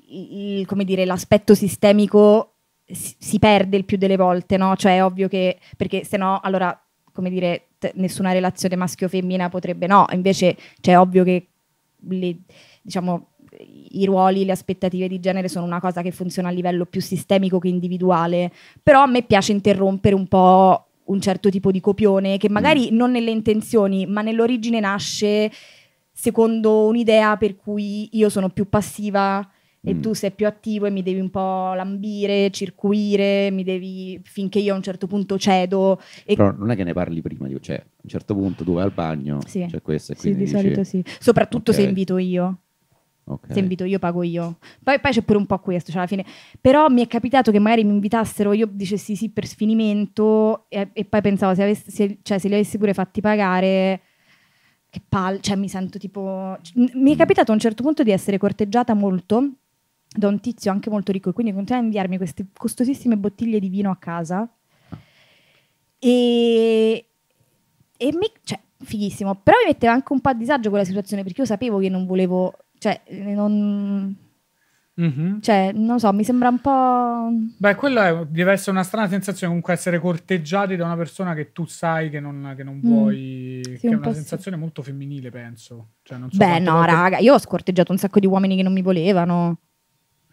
il, come dire, l'aspetto sistemico si, si, perde il più delle volte, no? Cioè, è ovvio che perché se no, allora come dire, t- nessuna relazione maschio-femmina potrebbe no, invece cioè, è ovvio che le, diciamo, i ruoli, le aspettative di genere sono una cosa che funziona a livello più sistemico che individuale, però a me piace interrompere un po' un certo tipo di copione che mm. magari non nelle intenzioni, ma nell'origine nasce secondo un'idea per cui io sono più passiva e mm. tu sei più attivo e mi devi un po' lambire, circuire, mi devi finché io a un certo punto cedo. E... Però non è che ne parli prima, cioè a un certo punto tu vai al bagno, sì. c'è questo e quindi Sì, di dici... solito sì. Soprattutto okay. se invito io. Okay. Se invito io, pago io. Poi, poi, c'è pure un po' questo, cioè alla fine. Però mi è capitato che magari mi invitassero, io dicessi sì per sfinimento e, e poi pensavo se, avessi, se, cioè, se li avessi pure fatti pagare che palle, cioè mi sento tipo... Mi è capitato a un certo punto di essere corteggiata molto da un tizio anche molto ricco, quindi continua a inviarmi queste costosissime bottiglie di vino a casa. E, e mi, cioè, fighissimo. Però mi metteva anche un po' a disagio quella situazione perché io sapevo che non volevo, cioè, non. Mm-hmm. Cioè, non so, mi sembra un po'. Beh, quella è, deve essere una strana sensazione. Comunque, essere corteggiati da una persona che tu sai che non, che non mm. vuoi. Sì, che un è una sensazione sì. molto femminile, penso. Cioè, so Beh, no, raga, io ho scorteggiato un sacco di uomini che non mi volevano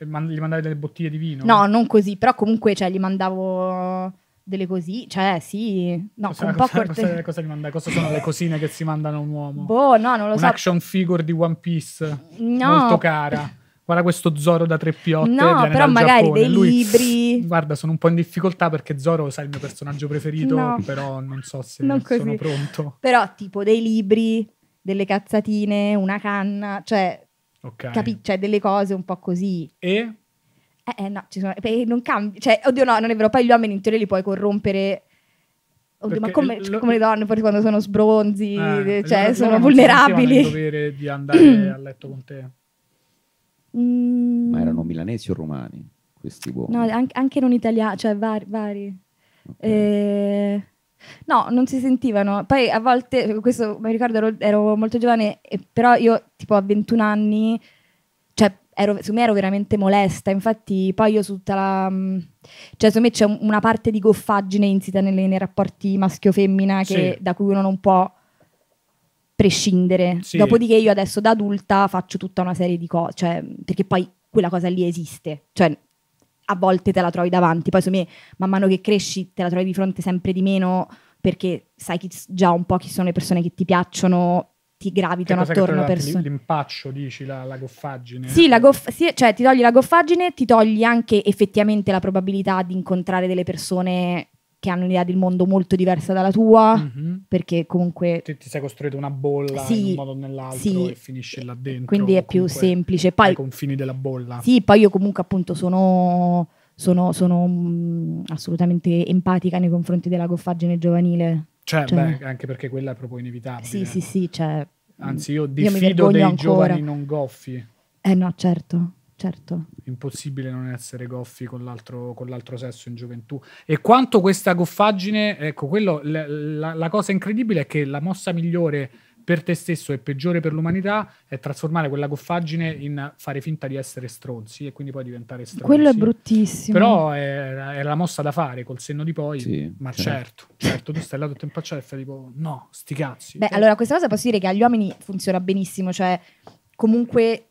gli mandavi delle bottiglie di vino? No, non così, però comunque cioè, gli mandavo delle così, cioè sì, no, cosa, un cosa, po' corte... cosa, cosa, manda, cosa, sono le cosine che si mandano a un uomo? Boh, no, non lo un so. action figure di One Piece, no. molto cara. Guarda questo Zoro da tre piotte. No, però magari Giappone. dei Lui, libri. Guarda, sono un po' in difficoltà perché Zoro, sai, il mio personaggio preferito, no. però non so se non sono pronto. Però tipo dei libri, delle cazzatine, una canna, cioè Ok. Capi- cioè, delle cose un po' così. E? Eh, eh no, ci sono, non cambia. Cioè, oddio, no, non è vero. Poi gli uomini in teoria li puoi corrompere. Oddio, ma come, lo... come, le donne, poi quando sono sbronzi, eh, cioè, sono vulnerabili. Non il dovere di andare (clears throat) a letto con te. Mm. Ma erano milanesi o romani questi uomini? No, anche, anche non italiani, cioè vari. vari. Okay. Eh No, non si sentivano. Poi a volte, questo mi ricordo, ero, ero molto giovane, e, però io tipo a 21 anni, cioè ero, su me ero veramente molesta. Infatti poi io su tutta la... Mm, cioè su me c'è una parte di goffaggine insita nelle, nei rapporti maschio-femmina che, sì. da cui uno non può prescindere. Sì. Dopodiché io adesso da adulta faccio tutta una serie di cose, cioè, perché poi quella cosa lì esiste. Cioè a volte te la trovi davanti, poi su me man mano che cresci te la trovi di fronte sempre di meno perché sai chi, già un po' chi sono le persone che ti piacciono, ti gravitano attorno Per persone. L'impaccio, dici, la, la goffaggine. Sì, la goff- sì, cioè ti togli la goffaggine, ti togli anche effettivamente la probabilità di incontrare delle persone che hanno un'idea del mondo molto diversa dalla tua, mm-hmm. perché comunque... Ti, ti sei costruito una bolla sì, in un modo o nell'altro sì, e finisci là dentro. Quindi è più semplice. Poi, ai confini della bolla. Sì, poi io comunque appunto sono, sono, sono mm, assolutamente empatica nei confronti della goffaggine giovanile. Cioè, cioè beh, anche perché quella è proprio inevitabile. Sì, sì, sì, cioè... Anzi, io diffido io dei ancora. giovani non goffi. Eh no, certo. Certo. Impossibile non essere goffi con l'altro, con l'altro sesso in gioventù. E quanto questa goffaggine, ecco, quello, la, la, la cosa incredibile è che la mossa migliore per te stesso e peggiore per l'umanità è trasformare quella goffaggine in fare finta di essere stronzi e quindi poi diventare stronzi. Quello è bruttissimo. Però è, era la mossa da fare col senno di poi, sì, ma certo. certo, certo, tu stai là tutto impacciato e fai tipo no, sti cazzi. Beh, allora questa cosa posso dire che agli uomini funziona benissimo, cioè comunque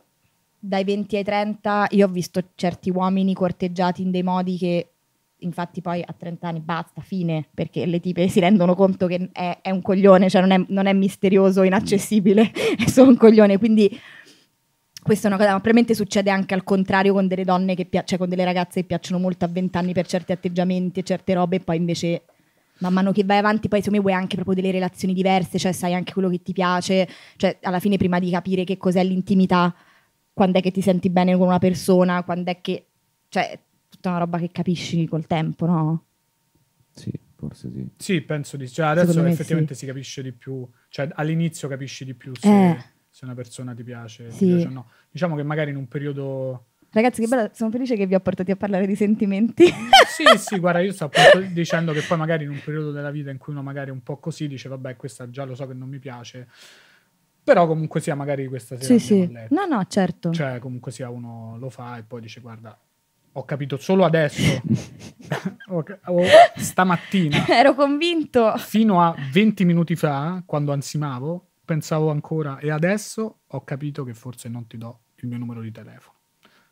dai 20 ai 30 io ho visto certi uomini corteggiati in dei modi che infatti poi a 30 anni basta, fine, perché le tipe si rendono conto che è, è un coglione, cioè non è, non è misterioso, inaccessibile, (laughs) è solo un coglione, quindi questa è una cosa, ma probabilmente succede anche al contrario con delle donne che piacciono, cioè con delle ragazze che piacciono molto a 20 anni per certi atteggiamenti e certe robe e poi invece man mano che vai avanti, poi secondo me vuoi anche proprio delle relazioni diverse, cioè sai anche quello che ti piace, cioè alla fine prima di capire che cos'è l'intimità quando è che ti senti bene con una persona, quando è che... Cioè, tutta una roba che capisci col tempo, no? Sì, forse sì. Sì, penso di... Cioè, adesso effettivamente sì. si capisce di più, cioè all'inizio capisci di più se, eh. se una persona ti piace, sì. ti piace o no. Diciamo che magari in un periodo... Ragazzi, che bella, sono felice che vi ho portati a parlare di sentimenti. (laughs) sì, sì, guarda, io sto dicendo che poi magari in un periodo della vita in cui uno magari è un po' così dice, vabbè, questa già lo so che non mi piace, però comunque sia magari questa sera. Sì, sì. No, no, certo. Cioè comunque sia uno lo fa e poi dice guarda, ho capito solo adesso, (laughs) o, o, stamattina. (laughs) Ero convinto. Fino a 20 minuti fa, quando ansimavo, pensavo ancora e adesso ho capito che forse non ti do il mio numero di telefono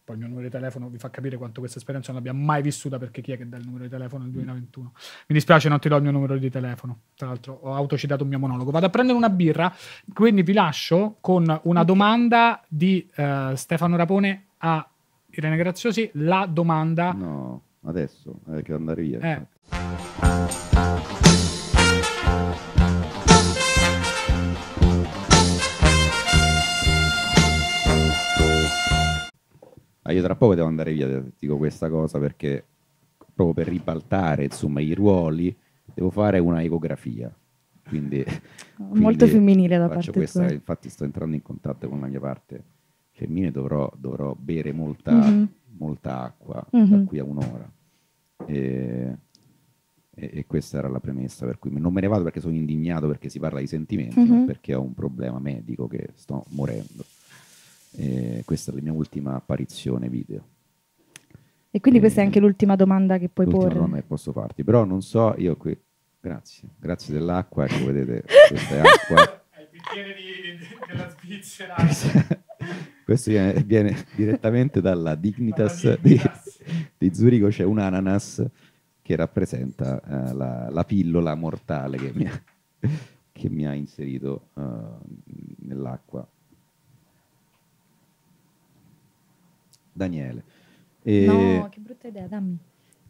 poi il mio numero di telefono vi fa capire quanto questa esperienza non l'abbia mai vissuta perché chi è che dà il numero di telefono nel 2021 mm. mi dispiace non ti do il mio numero di telefono tra l'altro ho autocitato un mio monologo vado a prendere una birra quindi vi lascio con una domanda di uh, Stefano Rapone a Irene Graziosi la domanda no adesso è eh, che andare via eh. Ma io tra poco devo andare via, eh, dico questa cosa perché proprio per ribaltare insomma, i ruoli devo fare una ecografia. Quindi, (laughs) Molto quindi femminile da parte questa, tua. Infatti sto entrando in contatto con la mia parte femminile, dovrò, dovrò bere molta, mm-hmm. molta acqua mm-hmm. da qui a un'ora. E, e, e, questa era la premessa per cui non me ne vado perché sono indignato perché si parla di sentimenti, mm-hmm. perché ho un problema medico che sto morendo. E questa è la mia ultima apparizione video. E quindi questa è anche l'ultima domanda che puoi porre. domanda che posso farti, però non so, io qui, grazie, grazie dell'acqua, ecco vedete, questa è acqua. È (laughs) il bicchiere di, di, della (laughs) Questo viene, viene, direttamente dalla Dignitas, dalla Dignitas. Di, di, Zurigo, c'è un ananas che rappresenta eh, la, la, pillola mortale che mi ha, che mi ha inserito eh, nell'acqua. Daniele. E... No, che brutta idea, dammi.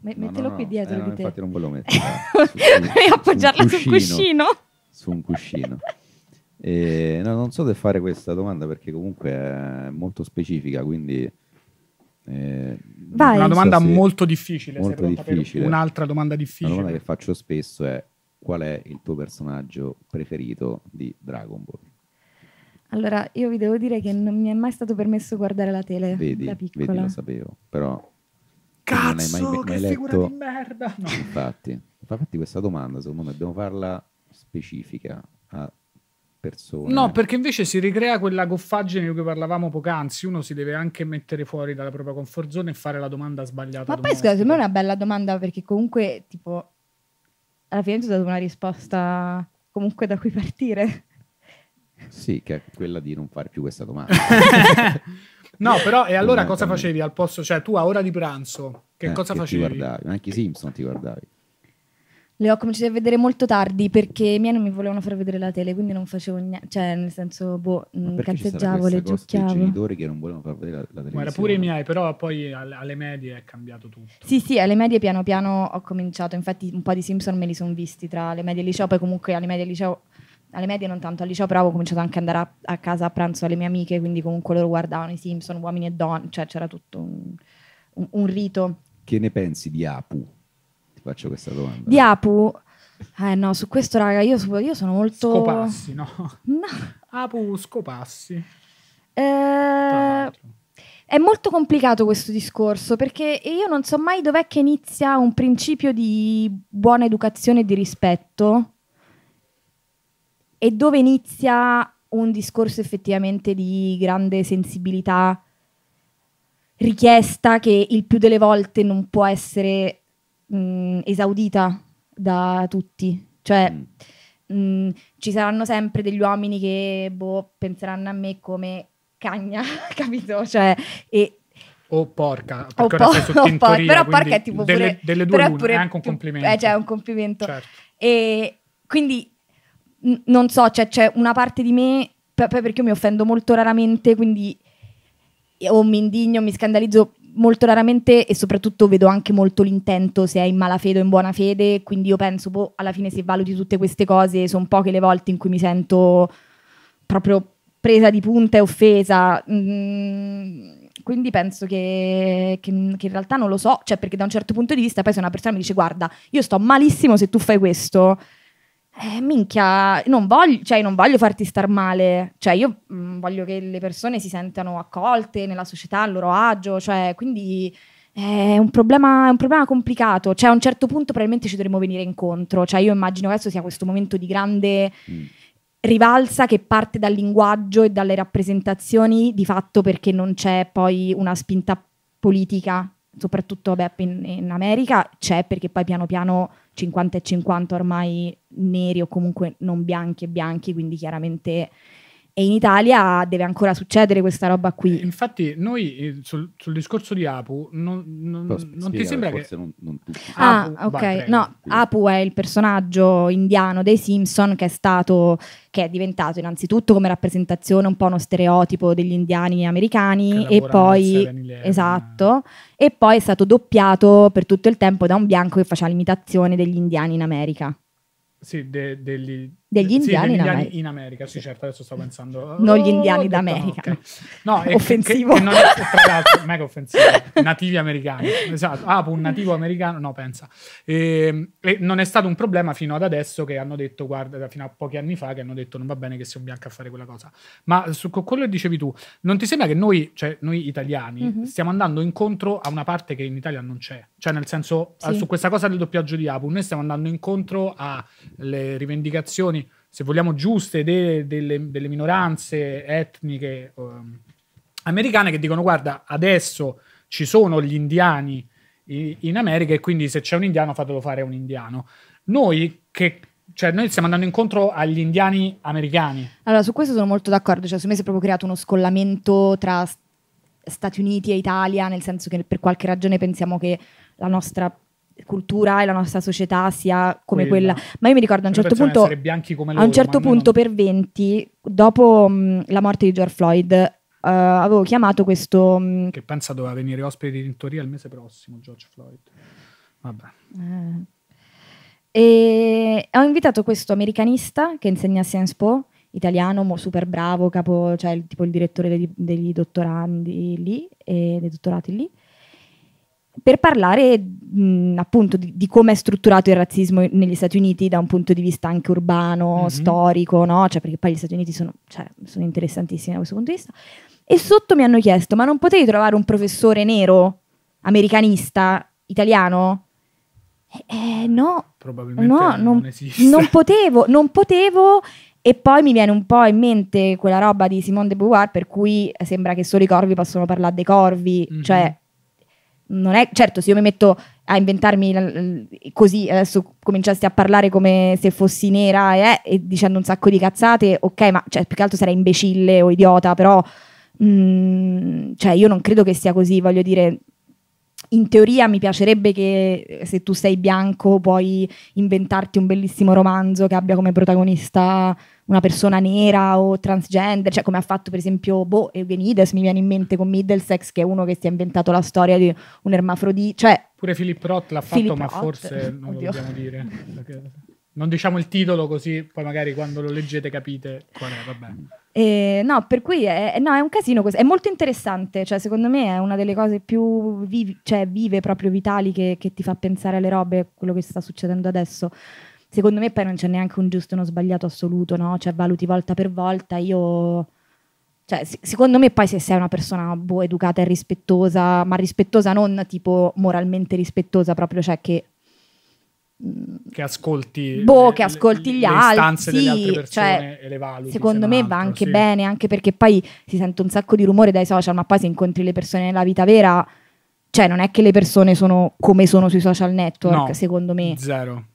M- no, mettelo no, qui dietro eh, di te. Infatti non volevo (laughs) mettere. Vuoi (laughs) appoggiarla su un cuscino? Su un cuscino. E, no, non so se fare questa domanda perché comunque è molto specifica, quindi... Eh, Vai. Una domanda so molto difficile. Molto difficile. Un'altra domanda difficile. La domanda che faccio spesso è qual è il tuo personaggio preferito di Dragon Ball? Allora, io vi devo dire che non mi è mai stato permesso guardare la tele vedi, da piccola. Vedi, lo sapevo, però... Cazzo, non hai mai, mai che letto... figura di merda! No. (laughs) Infatti, infatti questa domanda, secondo me, dobbiamo farla specifica a persone. No, perché invece si ricrea quella goffaggine di cui parlavamo poc'anzi. Uno si deve anche mettere fuori dalla propria comfort zone e fare la domanda sbagliata. Ma poi, scusa, secondo me è una bella domanda perché comunque, tipo, alla fine ti ho dato una risposta comunque da cui partire. Sì, che è quella di non fare più questa domanda. (laughs) no, però e allora cosa facevi al posto? Cioè, tu a ora di pranzo, che eh, cosa che facevi? guardavi, anche i Simpson ti guardavi. Le ho cominciate a vedere molto tardi perché i miei non mi volevano far vedere la tele, quindi non facevo niente, cioè nel senso, boh, canteggiavo, le giocchiavo. i genitori che non volevano far vedere la, la televisione. Guarda, pure i miei, però poi alle medie è cambiato tutto. Sì, sì, alle medie piano piano ho cominciato, infatti un po' di Simpson me li sono visti tra le medie e il liceo, poi comunque alle medie e il liceo alle medie non tanto, al liceo però avevo cominciato anche ad andare a, a, casa a pranzo alle mie amiche, quindi comunque loro guardavano i Simpson, uomini e donne, cioè c'era tutto un, un, un rito. Che ne pensi di Apu? Ti faccio questa domanda. Di Apu? Eh no, su questo raga, io, io sono molto... Scopassi, no? (laughs) No. Apu, scopassi. Eh... È molto complicato questo discorso perché io non so mai dov'è che inizia un principio di buona educazione e di rispetto e dove inizia un discorso effettivamente di grande sensibilità richiesta che il più delle volte non può essere mh, esaudita da tutti. Cioè, mm. mh, ci saranno sempre degli uomini che boh, penseranno a me come cagna, (laughs) capito? Cioè, e, o porca, o por- (laughs) o por- però porca è tipo pure, delle, delle due lune, pure è anche un complimento. Eh, cioè, è un complimento. Certo. E quindi non so, cioè, c'è una parte di me, poi perché io mi offendo molto raramente, quindi o mi indigno, mi scandalizzo molto raramente e soprattutto vedo anche molto l'intento se è in malafede o in buona fede, quindi io penso, boh, alla fine se valuti tutte queste cose, sono poche le volte in cui mi sento proprio presa di punta e offesa. Mm, quindi penso che, che, che, in realtà non lo so, cioè perché da un certo punto di vista poi se una persona mi dice guarda, io sto malissimo se tu fai questo, eh, minchia, non voglio, cioè, non voglio, farti star male, cioè, io mh, mm, voglio che le persone si sentano accolte nella società, a loro agio, cioè, quindi è eh, un problema, è un problema complicato, cioè, a un certo punto probabilmente ci dovremmo venire incontro, cioè, io immagino che adesso sia questo momento di grande... Mm. Rivalsa che parte dal linguaggio e dalle rappresentazioni di fatto perché non c'è poi una spinta politica, soprattutto vabbè, in, in America c'è perché poi piano piano 50 e 50 ormai neri o comunque non bianchi e bianchi, quindi chiaramente e in Italia deve ancora succedere questa roba qui. Eh, infatti, noi eh, sul, sul discorso di Apu non, non, non ti sembra che. Non, non ah, Apu, ok. Vai, no, Apu è il personaggio indiano dei Simpson che è stato che è diventato innanzitutto come rappresentazione un po' uno stereotipo degli indiani americani e poi esatto e poi è stato doppiato per tutto il tempo da un bianco che faceva l'imitazione degli indiani in America. Sì, de, degli degli indiani, sì, degli in, indiani America. in, America. Sì, certo, adesso sto pensando... Non oh, gli indiani d'America. no, okay. (laughs) offensivo. Che, che, che è, tra l'altro, mega offensivo. Nativi americani. Esatto, ah, un nativo americano, no, pensa. E, ehm, e, non è stato un problema fino ad adesso che hanno detto, guarda, fino a pochi anni fa, che hanno detto non va bene che sia un bianco a fare quella cosa. Ma su quello che dicevi tu, non ti sembra che noi, cioè noi italiani, mm-hmm. stiamo andando incontro a una parte che in Italia non c'è? Cioè, nel senso, sì. su questa cosa del doppiaggio di Apu, noi stiamo andando incontro alle rivendicazioni se vogliamo, giuste de, delle, delle, minoranze etniche eh, americane che dicono guarda, adesso ci sono gli indiani in, in America e quindi se c'è un indiano fatelo fare a un indiano. Noi che cioè noi stiamo andando incontro agli indiani americani. Allora, su questo sono molto d'accordo, cioè su me si è proprio creato uno scollamento tra Stati Uniti e Italia, nel senso che per qualche ragione pensiamo che la nostra cultura e la nostra società sia come quella. quella. Ma io mi ricordo a un cioè, certo punto, bianchi come loro, a un certo punto non... per 20, dopo mh, mm, la morte di George Floyd, Uh, avevo chiamato questo. Mh... Mm, che pensa doveva venire ospite di Toria il mese prossimo, George Floyd. Vabbè. Eh. E ho invitato questo americanista che insegna a Sciences Po, italiano, super bravo, capo, cioè il, tipo il direttore degli, degli dottorandi lì, e dei dottorati lì per parlare mh, appunto di, di come è strutturato il razzismo negli Stati Uniti da un punto di vista anche urbano, mm-hmm. storico, no? Cioè, perché poi gli Stati Uniti sono, cioè, sono interessantissimi da questo punto di vista. E sotto mi hanno chiesto, ma non potevi trovare un professore nero, americanista, italiano? Eh, no, probabilmente no, non, non, esiste. Non (laughs) potevo, non potevo. E poi mi viene un po' in mente quella roba di Simone de Beauvoir per cui sembra che solo i corvi possono parlare dei corvi, mm-hmm. cioè mhm non è certo se io mi metto a inventarmi così adesso cominciassi a parlare come se fossi nera eh, e dicendo un sacco di cazzate ok ma cioè, più che altro sarei imbecille o idiota però mh, mm, cioè io non credo che sia così voglio dire in teoria mi piacerebbe che eh, se tu sei bianco puoi inventarti un bellissimo romanzo che abbia come protagonista una persona nera o transgender, cioè come ha fatto per esempio Bo Eugenides, mi viene in mente con Middlesex che è uno che si è inventato la storia di un ermafrodita, cioè pure Philip Roth l'ha fatto, Philip ma forse non oddio. lo dobbiamo dire. (laughs) Non diciamo il titolo così poi magari quando lo leggete capite qual è, vabbè. Eh, no, per cui è, no, è, un casino questo, è molto interessante, cioè secondo me è una delle cose più vivi, cioè, vive, proprio vitali che, che ti fa pensare alle robe, quello che sta succedendo adesso secondo me poi non c'è neanche un giusto e uno sbagliato assoluto, no? Cioè valuti volta per volta, io... Cioè, secondo me poi se sei una persona boh, educata e rispettosa, ma rispettosa non tipo moralmente rispettosa, proprio cioè che Mm. che ascolti, boh, le, che ascolti gli le istanze altri, delle altre cioè, persone cioè, e le valuti. Secondo me altro, va anche sì. bene, anche perché poi si sente un sacco di rumore dai social, ma poi se incontri le persone nella vita vera, cioè non è che le persone sono come sono sui social network, no, secondo me. Zero.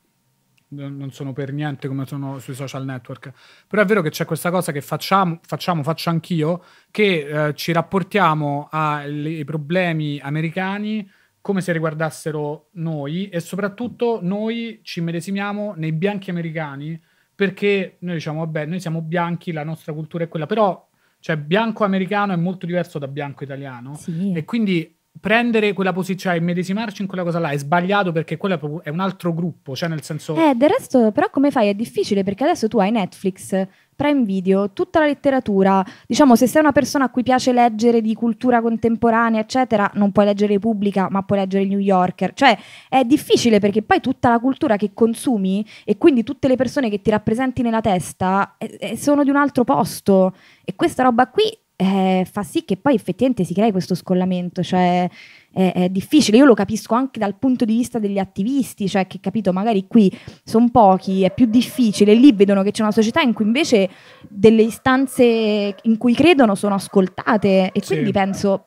Non sono per niente come sono sui social network. Però è vero che c'è questa cosa che facciamo, facciamo faccio anch'io, che eh, ci rapportiamo ai problemi americani come se riguardassero noi e soprattutto noi ci medesimiamo nei bianchi americani perché noi diciamo vabbè noi siamo bianchi la nostra cultura è quella però cioè bianco americano è molto diverso da bianco italiano sì. e quindi prendere quella posizione cioè medesimarci in quella cosa là è sbagliato perché quello è un altro gruppo cioè nel senso eh del resto però come fai è difficile perché adesso tu hai Netflix Prime Video tutta la letteratura. Diciamo, se sei una persona a cui piace leggere di cultura contemporanea, eccetera, non puoi leggere Repubblica, ma puoi leggere New Yorker. Cioè, è difficile perché poi tutta la cultura che consumi e quindi tutte le persone che ti rappresenti nella testa eh, eh, sono di un altro posto. E questa roba qui eh, fa sì che poi effettivamente si crei questo scollamento. Cioè, è, è, difficile. Io lo capisco anche dal punto di vista degli attivisti, cioè che capito, magari qui sono pochi, è più difficile, lì vedono che c'è una società in cui invece delle istanze in cui credono sono ascoltate e sì. quindi penso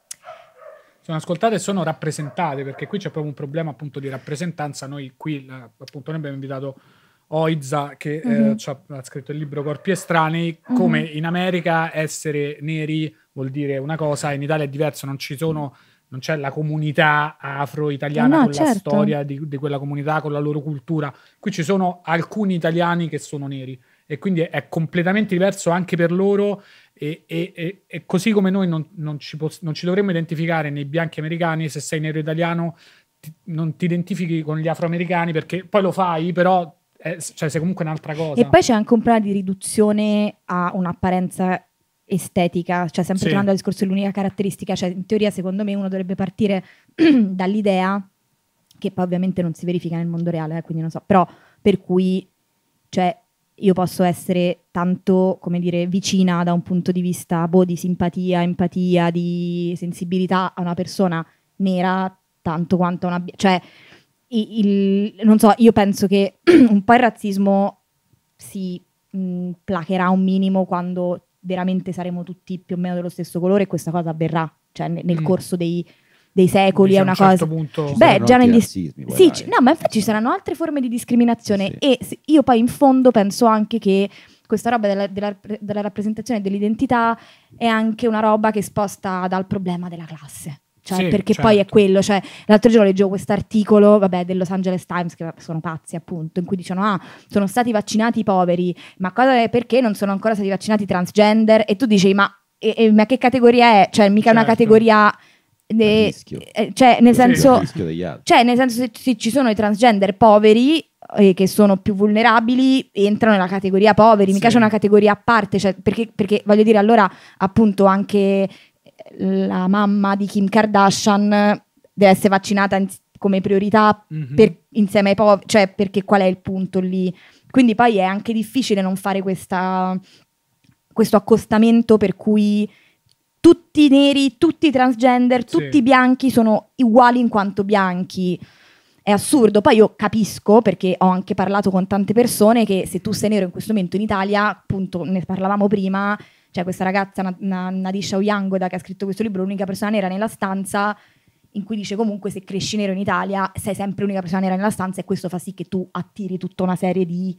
sono ascoltate e sono rappresentate, perché qui c'è proprio un problema appunto di rappresentanza. Noi qui eh, appunto noi abbiamo invitato Oizza che mm-hmm. eh, mhm. ha scritto il libro Corpi estranei, mm-hmm. come mhm. in America essere neri vuol dire una cosa, in Italia è diverso, non ci sono non c'è la comunità afro-italiana eh no, con certo. la storia di, di, quella comunità, con la loro cultura. Qui ci sono alcuni italiani che sono neri e quindi è completamente diverso anche per loro e, e, e, e così come noi non, non, ci poss- non, ci dovremmo identificare nei bianchi americani, se sei nero italiano ti, non ti identifichi con gli afroamericani perché poi lo fai, però è, cioè, sei comunque un'altra cosa. E poi c'è anche un problema di riduzione a un'apparenza estetica, cioè sempre sì. tornando al discorso dell'unica caratteristica, cioè in teoria secondo me uno dovrebbe partire (clears throat) dall'idea che poi ovviamente non si verifica nel mondo reale, eh, quindi non so, però per cui cioè io posso essere tanto, come dire, vicina da un punto di vista boh, di simpatia, empatia, di sensibilità a una persona nera tanto quanto a una cioè il, il, non so, io penso che (clears throat) un po' il razzismo si mh, placherà un minimo quando veramente saremo tutti più o meno dello stesso colore e questa cosa avverrà, cioè nel mm. corso dei, dei secoli Quindi è una certo cosa... Punto... Beh, già negli... sì, c- no, ma infatti ci saranno altre forme di discriminazione sì. e io poi in fondo penso anche che questa roba della, della, della rappresentazione dell'identità è anche una roba che sposta dal problema della classe cioè, sì, perché certo. poi è certo. quello. Cioè, l'altro giorno leggevo questo articolo del Los Angeles Times, che sono pazzi appunto, in cui dicono, ah, sono stati vaccinati i poveri, ma cosa, perché non sono ancora stati vaccinati i transgender? E tu dici, ma, e, e, ma che categoria è? Cioè, mica certo. una categoria... Eh, cioè, De, cioè, nel senso, cioè, nel senso, se, se ci sono i transgender poveri, eh, che sono più vulnerabili entrano nella categoria poveri, sì. mica c'è una categoria a parte, cioè, perché, perché, voglio dire allora appunto anche la mamma di Kim Kardashian deve essere vaccinata in, come priorità mm-hmm. per, insieme ai poveri, cioè perché qual è il punto lì? Quindi poi è anche difficile non fare questa, questo accostamento per cui tutti i neri, tutti i transgender, tutti i bianchi sono uguali in quanto bianchi. È assurdo. Poi io capisco, perché ho anche parlato con tante persone, che se tu sei nero in questo momento in Italia, appunto ne parlavamo prima, cioè questa ragazza, na, na, Nadisha Oyangoda, che ha scritto questo libro, l'unica persona nera nella stanza, in cui dice comunque se cresci nero in Italia sei sempre l'unica persona nera nella stanza e questo fa sì che tu attiri tutta una serie di...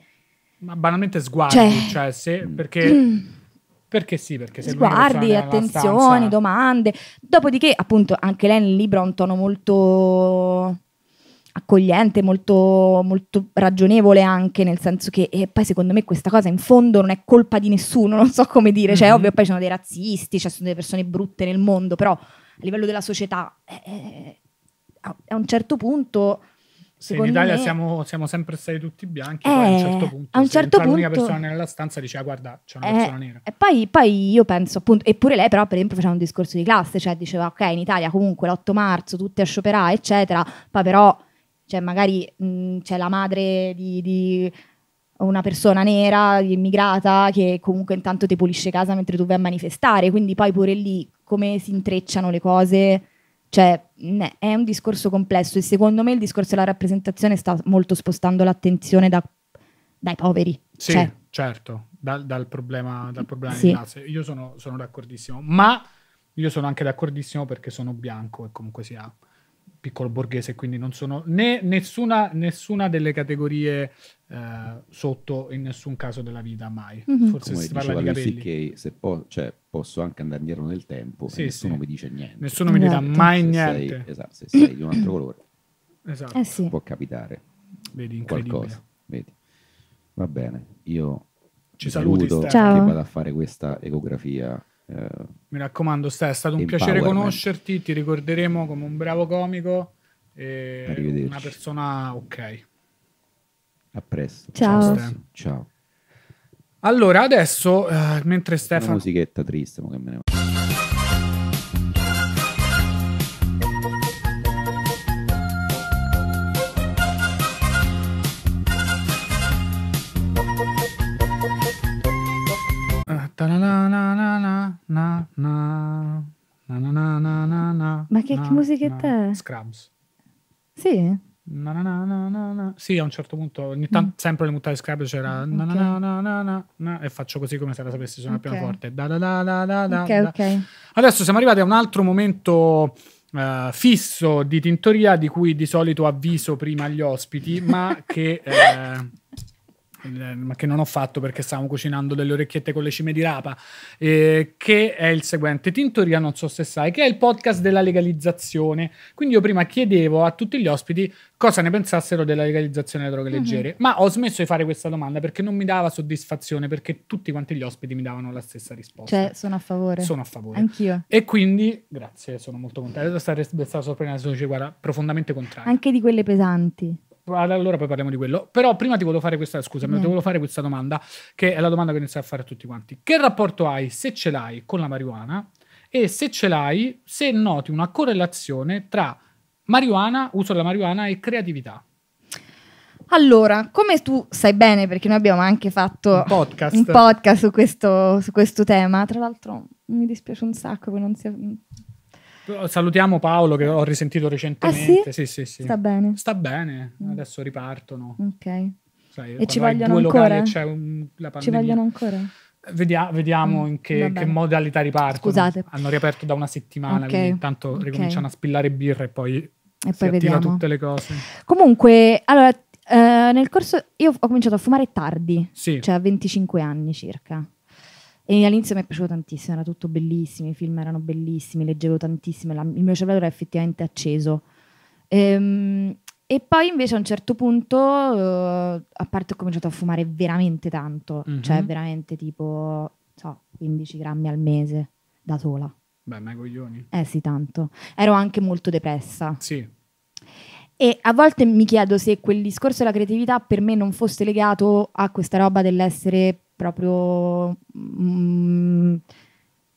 Ma banalmente sguardi, cioè, cioè se, perché... Mm. (clears throat) Perché sì, perché se Sguardi, attenzioni, stanza... domande. Dopodiché, appunto, anche lei nel libro ha un tono molto accogliente, molto, molto ragionevole anche, nel senso che e eh, poi secondo me questa cosa in fondo non è colpa di nessuno, (laughs) non so come dire, cioè mm-hmm. ovvio poi ci sono dei razzisti, cioè, ci cioè, sono delle persone brutte nel mondo, però a livello della società eh, eh a un certo punto... Se in Italia me... siamo, siamo, sempre stati tutti bianchi, eh, poi a un eh, certo punto, a un certo punto... l'unica persona nella stanza diceva guarda c'è una eh, persona nera. E poi, poi, io penso appunto, eppure lei però per esempio faceva un discorso di classe, cioè diceva ok in Italia comunque l'8 marzo tutti a scioperà eccetera, poi però cioè magari mh, c'è la madre di, di una persona nera, immigrata, che comunque intanto ti pulisce casa mentre tu vai a manifestare, quindi poi pure lì come si intrecciano le cose, cioè è un discorso complesso e secondo me il discorso della rappresentazione sta molto spostando l'attenzione da, dai poveri. Sì, cioè. certo, dal, dal, problema, dal problema sì. di classe. Io sono, sono d'accordissimo, ma io sono anche d'accordissimo perché sono bianco e comunque sia piccolo borghese, quindi non sono né nessuna, nessuna delle categorie eh, sotto in nessun caso della vita, mai. Mm-hmm. Forse Come si parla di capelli. Che se po- cioè, posso anche andare indietro nel tempo sì, nessuno sì. mi dice niente. Nessuno mi dirà mai se niente. Sei, esatto, se sei di un altro (clears throat) colore. Esatto. Eh sì. Può capitare. Vedi, qualcosa. Vedi. Va bene, io ci saluto, saluti, che vado a fare questa ecografia eh, Mi raccomando, Stai, è stato un piacere conoscerti, ti ricorderemo come un bravo comico e una persona ok. A presto. Ciao. Ciao. Ciao. Allora, adesso, uh, mentre Stefano... Una musichetta triste, ma che me ne va. na, na, na, na na na na Ma che musichetta è? Scrubs. Sì? Na, na, na, na, sì, a un certo punto, ogni tanto, mm. sempre le mutate scrap c'era okay. e faccio così come se la sapessi suonare okay. pianoforte. Da, da, da, da, da, okay, da. Okay. Adesso siamo arrivati a un altro momento uh, fisso di tintoria di cui di solito avviso prima gli ospiti, ma che... Eh, ma che non ho fatto perché stavamo cucinando delle orecchiette con le cime di rapa, eh, che è il seguente, Tintoria non so se sai, che è il podcast della legalizzazione. Quindi io prima chiedevo a tutti gli ospiti cosa ne pensassero della legalizzazione delle droghe mm-hmm. leggere, ma ho smesso di fare questa domanda perché non mi dava soddisfazione, perché tutti quanti gli ospiti mi davano la stessa risposta. Cioè, sono a favore. Sono a favore. Anch'io. E quindi, grazie, sono molto contento. Stare, stare ci guarda, profondamente contrario. Anche di quelle pesanti allora poi parliamo di quello. Però prima ti volevo fare questa, scusami, mm. ti volevo fare questa domanda, che è la domanda che inizia a fare a tutti quanti. Che rapporto hai, se ce l'hai, con la marijuana? E se ce l'hai, se noti una correlazione tra marijuana, uso della marijuana e creatività? Allora, come tu sai bene, perché noi abbiamo anche fatto un podcast, un podcast su, questo, su, questo, tema, tra l'altro mi dispiace un sacco che non sia Salutiamo Paolo che ho risentito ah, recentemente. Ah, sì? Sì, sì, Sta bene. Sta bene, mm. adesso ripartono. Ok. Sai, e ci vogliono ancora? c'è Un, ci vogliono ancora? Vedia, vediamo mm, in che, che, modalità ripartono. Scusate. Hanno riaperto da una settimana, okay. quindi intanto okay. ricominciano a spillare birra e poi, e poi attira tutte le cose. Comunque, allora, eh, nel corso... Io ho cominciato a fumare tardi, sì. cioè a 25 anni circa. E all'inizio mi è piaciuto tantissimo, era tutto bellissimo, i film erano bellissimi, leggevo tantissimo, la, il mio cervello era effettivamente acceso. Ehm, e poi invece a un certo punto, uh, a parte ho cominciato a fumare veramente tanto, mm-hmm. cioè veramente tipo, so, 15 grammi al mese da sola. Beh, ma coglioni. Eh sì, tanto. Ero anche molto depressa. Sì. E a volte mi chiedo se quel discorso della creatività per me non fosse legato a questa roba dell'essere proprio mh, mm,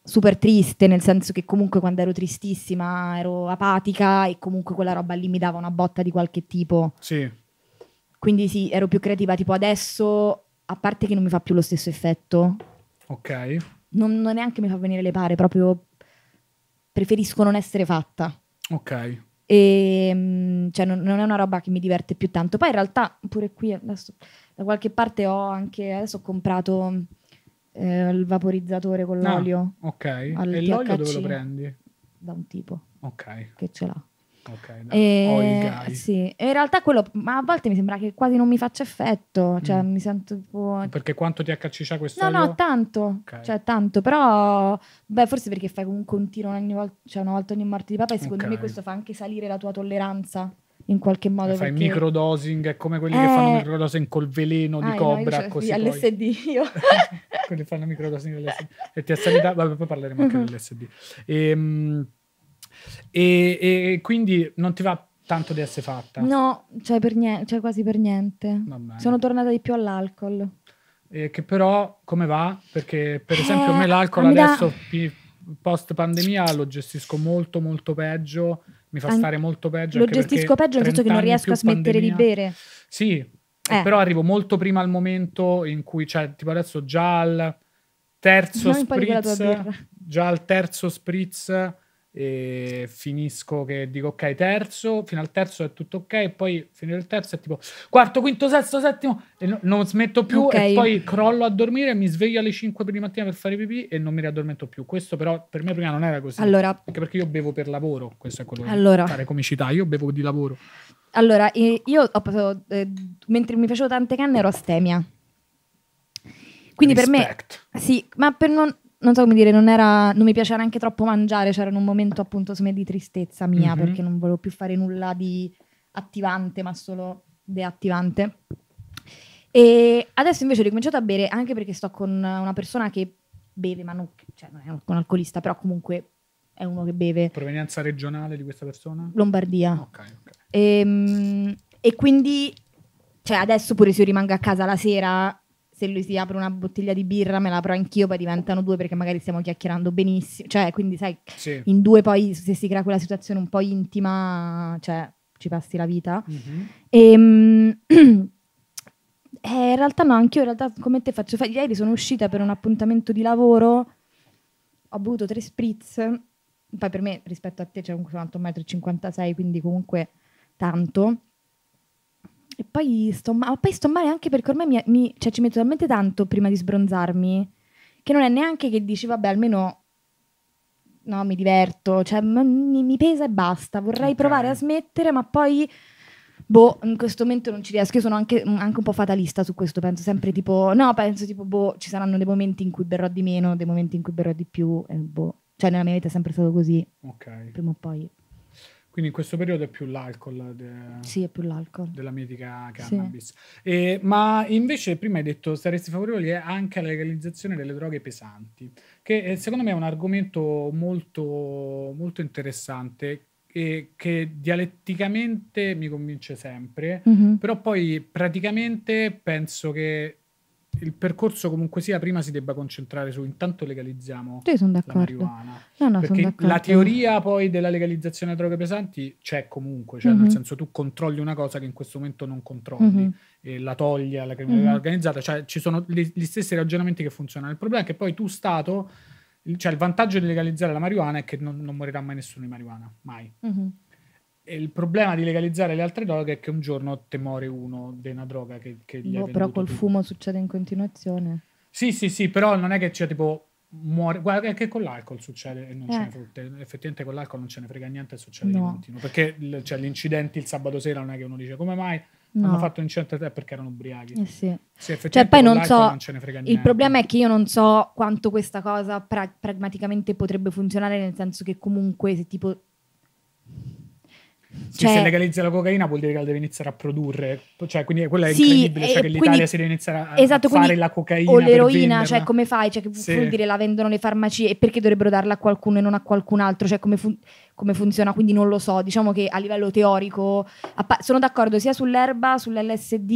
super triste, nel senso che comunque quando ero tristissima ero apatica e comunque quella roba lì mi dava una botta di qualche tipo. Sì. Quindi sì, ero più creativa, tipo adesso, a parte che non mi fa più lo stesso effetto. Ok. Non, non neanche mi fa venire le pare, proprio preferisco non essere fatta. Ok. E ehm, cioè, non, non è una roba che mi diverte più tanto. Poi in realtà, pure qui adesso da qualche parte ho anche, adesso ho comprato eh, il vaporizzatore con ah, l'olio. Ah, ok, e THC l'olio dove lo prendi? Da un tipo ok che ce l'ha. Ok, da e, sì. e in realtà quello, ma a volte mi sembra che quasi non mi faccia effetto, cioè mm. mi sento tipo... Perché quanto THC c'ha questo? No, no, tanto, okay. cioè tanto, però beh forse perché fai comunque un tiro ogni volta, cioè una volta ogni morte di papa e secondo okay. me questo fa anche salire la tua tolleranza in qualche modo. Cioè, fai perché... microdosing, è come quelli eh... che fanno eh. microdosing col veleno di ah, cobra. No, così LSD poi... io. (laughs) quelli fanno microdosing LSD. e ti assalita... Vabbè, poi parleremo anche mm-hmm. dell'SD. E, ehm, e, e, quindi non ti va tanto di essere fatta? No, cioè, per niente, cioè quasi per niente. Sono tornata di più all'alcol. Eh, che però come va? Perché per esempio eh, me l'alcol adesso da... post pandemia lo gestisco molto molto peggio mi fa An- stare molto peggio. Lo gestisco peggio nel senso che non riesco a smettere pandemia. di bere. Sì, eh. però arrivo molto prima al momento in cui, cioè, tipo adesso già al terzo non spritz, già al terzo spritz e finisco che dico ok terzo, fino al terzo è tutto ok, e poi fino al terzo è tipo quarto, quinto, sesto, settimo e no, non smetto più okay. e poi crollo a dormire, mi sveglio alle 5 di mattina per fare pipì e non mi riaddormento più. Questo però per me prima non era così. Allora, anche perché io bevo per lavoro, questo è quello allora, fare comicità, io bevo di lavoro. Allora, io ho, eh, mentre mi facevo tante canne ero astemia. Quindi Respect. per me sì, ma per non non so come dire, non, era, non mi piaceva neanche troppo mangiare, c'era cioè un momento appunto me, di tristezza mia mm-hmm. perché non volevo più fare nulla di attivante, ma solo deattivante. E adesso invece ho ricominciato a bere anche perché sto con una persona che beve, ma non, cioè non è un, un alcolista, però comunque è uno che beve. Provenienza regionale di questa persona? Lombardia. Ok, ok. E, ehm, e quindi, cioè adesso pure se io rimango a casa la sera se lui si apre una bottiglia di birra me la apro anch'io, poi diventano due perché magari stiamo chiacchierando benissimo, cioè quindi sai, sì. in due poi se si crea quella situazione un po' intima, cioè ci passi la vita. Mm-hmm. E, ehm, (clears throat) eh, in realtà no, anch'io in realtà come te faccio, ieri sono uscita per un appuntamento di lavoro, ho bevuto tre spritz, poi per me rispetto a te c'è comunque 1,56 m, quindi comunque tanto e poi sto, ma poi sto male anche perché ormai mi, mi, cioè, ci metto talmente tanto prima di sbronzarmi che non è neanche che dici, vabbè, almeno no, mi diverto, cioè, mi, mi pesa e basta. Vorrei okay. provare a smettere, ma poi boh, in questo momento non ci riesco. Io sono anche, anche, un po' fatalista su questo, penso sempre tipo, no, penso tipo, boh, ci saranno dei momenti in cui berrò di meno, dei momenti in cui berrò di più, eh, boh. Cioè nella mia vita è sempre stato così. Ok. Prima o poi. Quindi in questo periodo è più l'alcol. De... Sì, è più l'alcol. Della mitica cannabis. Sì. E, ma invece prima hai detto saresti favorevole anche alla legalizzazione delle droghe pesanti, che eh, secondo me è un argomento molto, molto interessante e che dialetticamente mi convince sempre, mm-hmm. però poi praticamente penso che il percorso comunque sia prima si debba concentrare su intanto legalizziamo sì, la marijuana no, no, perché la teoria poi della legalizzazione delle droghe pesanti c'è comunque cioè mm-hmm. nel mhm. senso tu controlli una cosa che in questo momento non controlli mm-hmm. la togli alla criminalità mm-hmm. organizzata cioè ci sono gli, gli stessi ragionamenti che funzionano il problema è che poi tu Stato cioè il vantaggio di legalizzare la marijuana è che non, non morirà mai nessuno di marijuana mai mhm il problema di legalizzare le altre droghe è che un giorno te muore uno di una droga che, che gli boh, Però col tu. fumo succede in continuazione. Sì, sì, sì, però non è che c'è tipo muore. Guarda, che con l'alcol succede e non eh. ce ne eh. frega. Effettivamente con l'alcol non ce ne frega niente e succede no. di continuo. Perché cioè, gli incidenti il sabato sera non è che uno dice come mai. No. Hanno fatto incidente a te perché erano ubriachi. Eh sì. Sì, cioè, poi non so. Non il problema è che io non so quanto questa cosa pra- pragmaticamente potrebbe funzionare, nel senso che comunque se tipo cioè, se legalizza la cocaina vuol dire che la deve iniziare a produrre, cioè, quindi quella è sì, incredibile, cioè che l'Italia si deve iniziare a esatto, fare la cocaina. O l'eroina, cioè come fai? Cioè, che sì. vuol dire la vendono le farmacie e perché dovrebbero darla a qualcuno e non a qualcun altro? Cioè come, fun- come funziona? Quindi non lo so, diciamo che a livello teorico appa- sono d'accordo sia sull'erba, sull'LSD,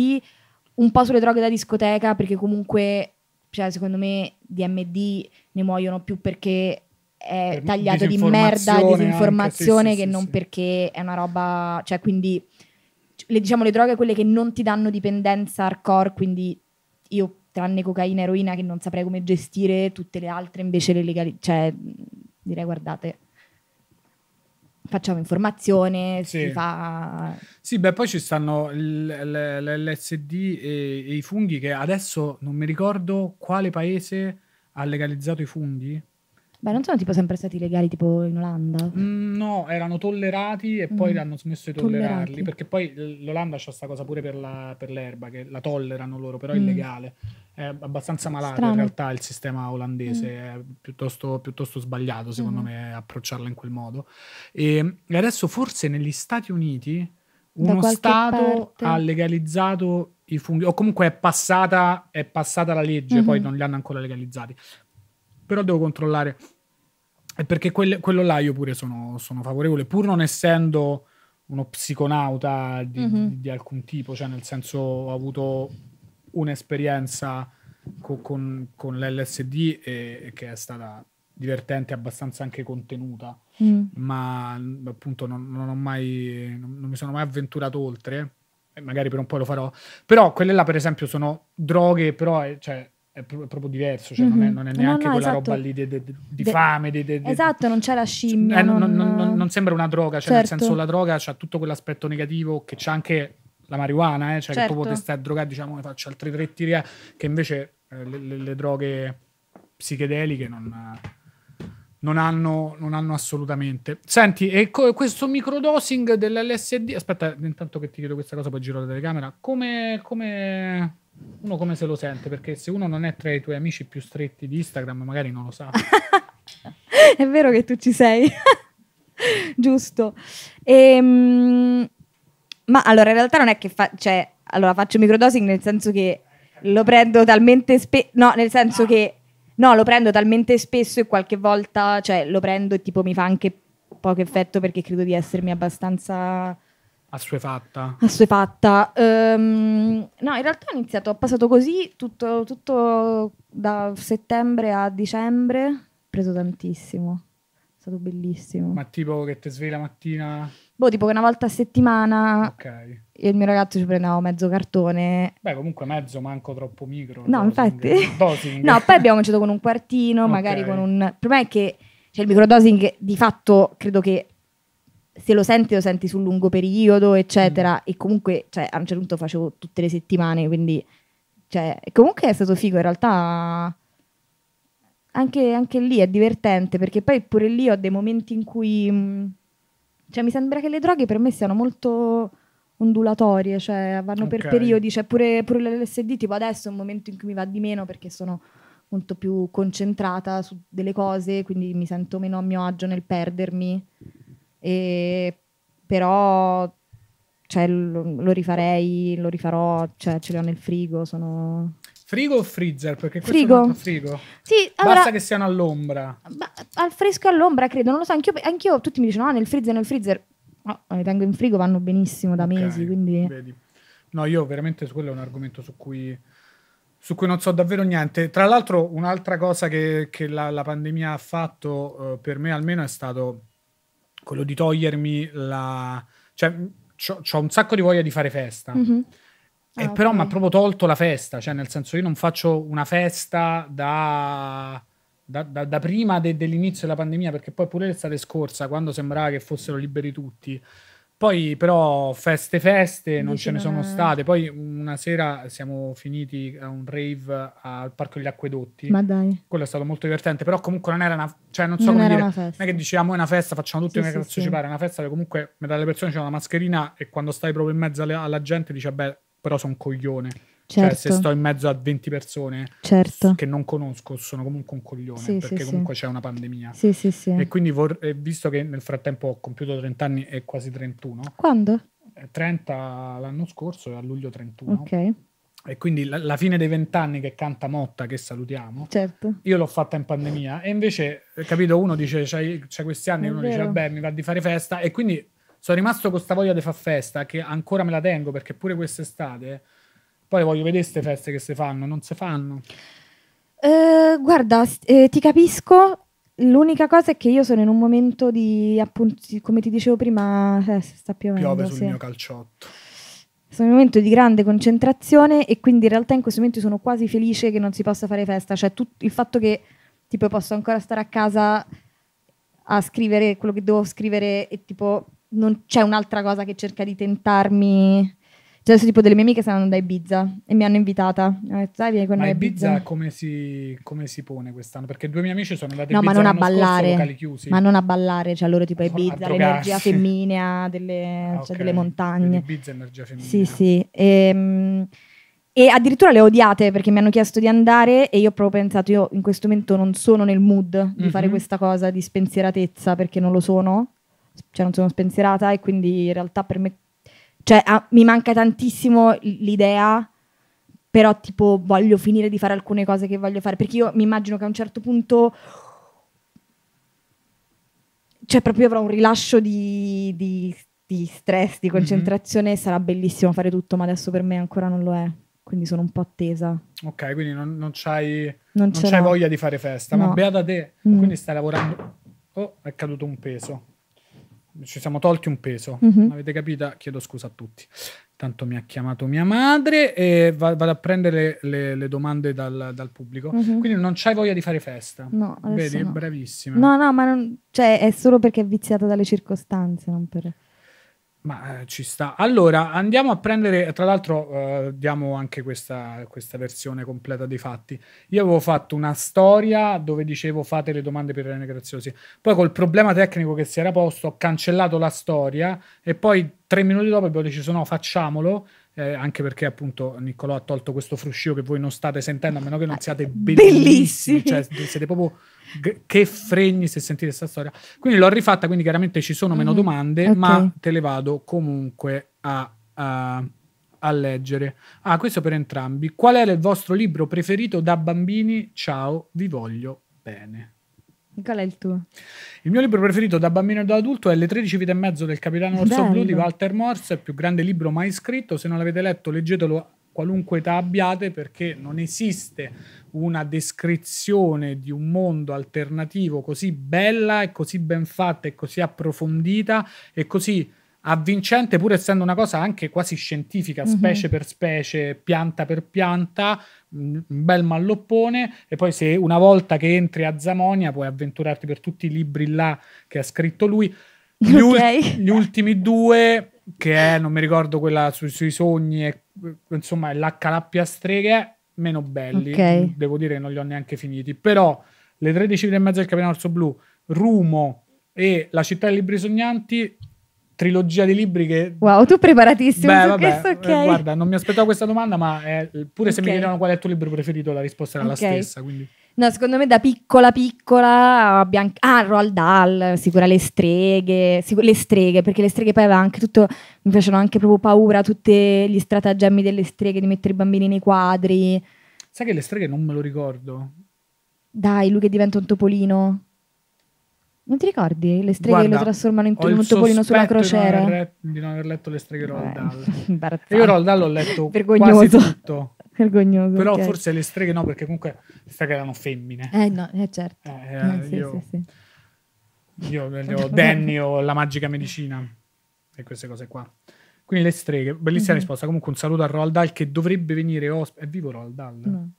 un po' sulle droghe da discoteca, perché comunque, cioè, secondo me, DMD ne muoiono più perché è tagliato di merda, disinformazione, anche, sì, che sì, non sì. perché è una roba... Cioè, quindi, le, diciamo, le droghe quelle che non ti danno dipendenza hardcore, quindi io, tranne cocaina e eroina, che non saprei come gestire, tutte le altre invece le legali... Cioè, direi, guardate... Facciamo informazione, sì. si fa... Sì, beh, poi ci stanno l'LSD e, e i funghi che adesso non mi ricordo quale paese ha legalizzato i funghi Beh, non sono tipo sempre stati legali tipo in Olanda? Mm, no, erano tollerati e poi mm. hanno smesso di tollerarli tollerati. perché poi l'Olanda c'ha questa cosa pure per, la, per, l'erba che la tollerano loro, però è mm. illegale. È abbastanza malato Strano. in realtà il sistema olandese, mm. è piuttosto, piuttosto sbagliato secondo mm-hmm. me approcciarla in quel modo. E adesso forse negli Stati Uniti uno Stato parte... ha legalizzato i funghi, o comunque è passata, è passata la legge, mm-hmm. poi non li hanno ancora legalizzati però devo controllare. E perché quel, quello là io pure sono, sono, favorevole, pur non essendo uno psiconauta di, mm-hmm. di, di, alcun tipo, cioè nel senso ho avuto un'esperienza co- con, con, l'LSD e, che è stata divertente, abbastanza anche contenuta, mm. ma appunto non, non, mai, non mi sono mai avventurato oltre e magari per un po' lo farò, però quelle là per esempio sono droghe, però cioè, è proprio diverso, cioè mm-hmm. non, è, non, è, neanche no, no, quella esatto. roba lì di, di, di de, fame. Di, esatto, non c'è la scimmia. Eh, non... Non, non, sembra una droga, cioè certo. nel senso la droga ha tutto quell'aspetto negativo che c'è anche la marijuana, eh, cioè certo. che proprio te stai a drogare, diciamo, ne eh, faccio altre tre tirie, eh, che invece eh, le, le, le, droghe psichedeliche non... Non hanno, non hanno, assolutamente. Senti, e co- questo microdosing dell'LSD. Aspetta, intanto che ti chiedo questa cosa, poi giro la telecamera. Come, come, uno come se lo sente, perché se uno non è tra i tuoi amici più stretti di Instagram, magari non lo sa. (laughs) è vero che tu ci sei. (laughs) Giusto. Ehm, ma allora in realtà non è che fa- cioè, allora faccio microdosing nel senso che lo prendo talmente spesso, no, nel senso che no, lo prendo talmente spesso e qualche volta, cioè, lo prendo e tipo mi fa anche poco effetto perché credo di essermi abbastanza Assuefatta. Assuefatta. Um, ehm, no, in realtà ho iniziato, ho passato così tutto, tutto da settembre a dicembre, ho preso tantissimo, è stato bellissimo. Ma tipo che ti svegli la mattina? Boh, tipo che una volta a settimana okay. il mio ragazzo ci prendeva mezzo cartone. Beh, comunque mezzo, manco troppo micro. No, dosing. infatti. Dosing. no, poi abbiamo cominciato con un quartino, okay. magari con un... Il problema è che cioè, il microdosing di fatto credo che se lo senti lo senti sul lungo periodo, eccetera. Mm. E comunque, cioè, a un certo punto facevo tutte le settimane, quindi... Cioè, comunque è stato figo, in realtà... Anche, anche, lì è divertente, perché poi pure lì ho dei momenti in cui... Mh, mm, cioè, mi sembra che le droghe per me siano molto ondulatorie, cioè vanno okay. per periodi, cioè pure, pure l'LSD, tipo adesso è un momento in cui mi va di meno perché sono molto più concentrata su delle cose, quindi mi sento meno a mio agio nel perdermi. E, però cioè, lo, lo, rifarei, lo rifarò, cioè, ce li ho nel frigo, sono... Frigo o freezer? Perché frigo. È frigo. Sì, allora, Basta che siano all'ombra. Al fresco e all'ombra, credo. Non lo so, anch'io, anch'io tutti mi dicono, no, ah, nel freezer, nel freezer. No, li tengo in frigo, vanno benissimo da okay, mesi, quindi... Vedi. No, io veramente quello è un argomento su cui, su cui non so davvero niente. Tra l'altro, un'altra cosa che, che la, la, pandemia ha fatto eh, per me almeno è stato quello di togliermi la... Cioè, ho un sacco di voglia di fare festa. Mm-hmm. Ah, e però mi ha proprio tolto la festa, cioè nel senso io non faccio una festa da, da, da, da prima de, dell'inizio della pandemia, perché poi pure l'estate scorsa, quando sembrava che fossero liberi tutti, poi però feste feste non ce ne sono state. Poi una sera siamo finiti a un rave al Parco degli Acquedotti. Ma dai. Quello è stato molto divertente, però comunque non era una... Cioè non so non come dire... Non è che diciamo è una festa, facciamo tutti sì, sì partecipare sì. a una festa, che comunque metà delle persone c'è una mascherina e quando stai proprio in mezzo alla, alla gente dice beh però sono un coglione. Certo. Cioè, se certo. sto in mezzo a 20 persone certo. che non conosco, sono comunque un coglione sì, perché sì, comunque sì. c'è una pandemia. Sì, sì, sì. E quindi, vor- visto che nel frattempo ho compiuto 30 anni e quasi 31. Quando? 30 eh, l'anno scorso e a luglio 31. Ok. E quindi la, la fine dei vent'anni che canta Motta, che salutiamo, certo. io l'ho fatta in pandemia. E invece, eh, capito, uno dice: C'hai, questi anni, uno dice: Vabbè, mi va di fare festa. E quindi sono rimasto con questa voglia di far festa che ancora me la tengo perché pure quest'estate poi voglio vedere queste feste che si fanno, non si fanno. Eh, guarda, eh, ti capisco. L'unica cosa è che io sono in un momento di, appunto, come ti dicevo prima, eh, sta piovendo. Piove sul sì. mio calciotto. Sono in un momento di grande concentrazione e quindi in realtà in questo momento sono quasi felice che non si possa fare festa. Cioè tut- il fatto che tipo posso ancora stare a casa a scrivere quello che devo scrivere e tipo non c'è un'altra cosa che cerca di tentarmi cioè, adesso tipo delle mie amiche stanno andando a Ibiza e mi hanno invitata. Mi hanno detto, dai, vieni con ma me a Ibiza. Ibiza come si, come si pone quest'anno? Perché due miei amici sono andati no, a Ibiza ma non a ballare, scorso, chiusi. Ma non a ballare, cioè loro tipo a Ibiza, l'energia (laughs) femminea delle, ah, cioè, delle montagne. Ibiza energia femminea. Sì, sì. E, ehm, e addirittura le ho odiate perché mi hanno chiesto di andare e io ho proprio pensato, io in questo momento non sono nel mood di mm-hmm. fare mhm. questa cosa di spensieratezza perché non lo sono, cioè non sono spensierata e quindi in realtà per me cioè, a, mi manca tantissimo l'idea, però tipo voglio finire di fare alcune cose che voglio fare, perché io mi immagino che a un certo punto... Cioè, proprio avrò un rilascio di, di, di stress, di mhm. concentrazione, mm-hmm. sarà bellissimo fare tutto, ma adesso per me ancora non lo è quindi sono un po' attesa. Ok, quindi non, non, c'hai, non, non c'hai voglia di fare festa, no. ma beata te, mm. quindi stai lavorando. Oh, è caduto un peso ci siamo tolti un peso. Mm-hmm. Avete capito? Chiedo scusa a tutti. Tanto mi ha chiamato mia madre e vado a prendere le, le, le domande dal, dal pubblico. Mm-hmm. Quindi non c'hai voglia di fare festa. No, Vedi, no. bravissima. No, no, ma non, cioè, è solo perché è viziata dalle circostanze, non per... Ma eh, ci sta. Allora, andiamo a prendere, tra l'altro eh, diamo anche questa, questa, versione completa dei fatti. Io avevo fatto una storia dove dicevo fate le domande per René graziosi. Poi col problema tecnico che si era posto ho cancellato la storia e poi tre minuti dopo abbiamo deciso no, facciamolo eh, anche perché appunto Niccolò ha tolto questo fruscio che voi non state sentendo, a meno che non ah, siate bellissimi, bellissimi. cioè siete proprio che fregni se sentite questa storia. Quindi l'ho rifatta, quindi chiaramente ci sono meno mm, domande, okay. ma te le vado comunque a, a, a, leggere. Ah, questo per entrambi. Qual era il vostro libro preferito da bambini? Ciao, vi voglio bene. Qual è il tuo? Il mio libro preferito da bambino e da adulto è Le 13 vite e mezzo del capitano Orso Bello. Blu di Walter Morse, il più grande libro mai scritto. Se non l'avete letto, leggetelo qualunque età abbiate perché non esiste una descrizione di un mondo alternativo così bella e così ben fatta e così approfondita e così avvincente pur essendo una cosa anche quasi scientifica, mhm. specie mm-hmm. per specie, pianta per pianta, un bel malloppone e poi se una volta che entri a Zamonia puoi avventurarti per tutti i libri là che ha scritto lui. Gli, okay. ult- gli ultimi due, che è, non mi ricordo quella su- sui sogni, e, insomma è la calappia strega, meno belli. Okay. Devo dire che non li ho neanche finiti. Però le 13 e mezza del capitano Orso Blu, Rumo e La città dei libri sognanti trilogia di libri che... Wow, tu preparatissimo Beh, vabbè, questo, okay. eh, Guarda, non mi aspettavo questa domanda, ma eh, pure okay. se mi chiedono qual è il tuo libro preferito, la risposta era okay. la stessa, quindi... No, secondo me da piccola piccola Bianca... Ah, Roald Dahl, sicura le streghe, sicur- le streghe, perché le streghe poi aveva anche tutto, mi facevano anche proprio paura tutti gli stratagemmi delle streghe, di mettere i bambini nei quadri. Sai che le streghe non me lo ricordo? Dai, lui che diventa un topolino. Non ti ricordi? Le streghe Guarda, lo trasformano in un topolino sulla crociera. Di non, aver, letto le streghe Roldal. Eh, (laughs) io Roldal l'ho letto Vergognoso. quasi tutto. (laughs) Vergognoso. Però okay. forse le streghe no, perché comunque le streghe erano femmine. Eh no, eh, certo. Eh, eh, eh sì, io, sì, sì. io avevo (laughs) Danny o La magica medicina e queste cose qua. Quindi le streghe, bellissima mm-hmm. risposta. Comunque un saluto a Roald Dahl che dovrebbe venire ospite. È vivo Roald Dahl? No.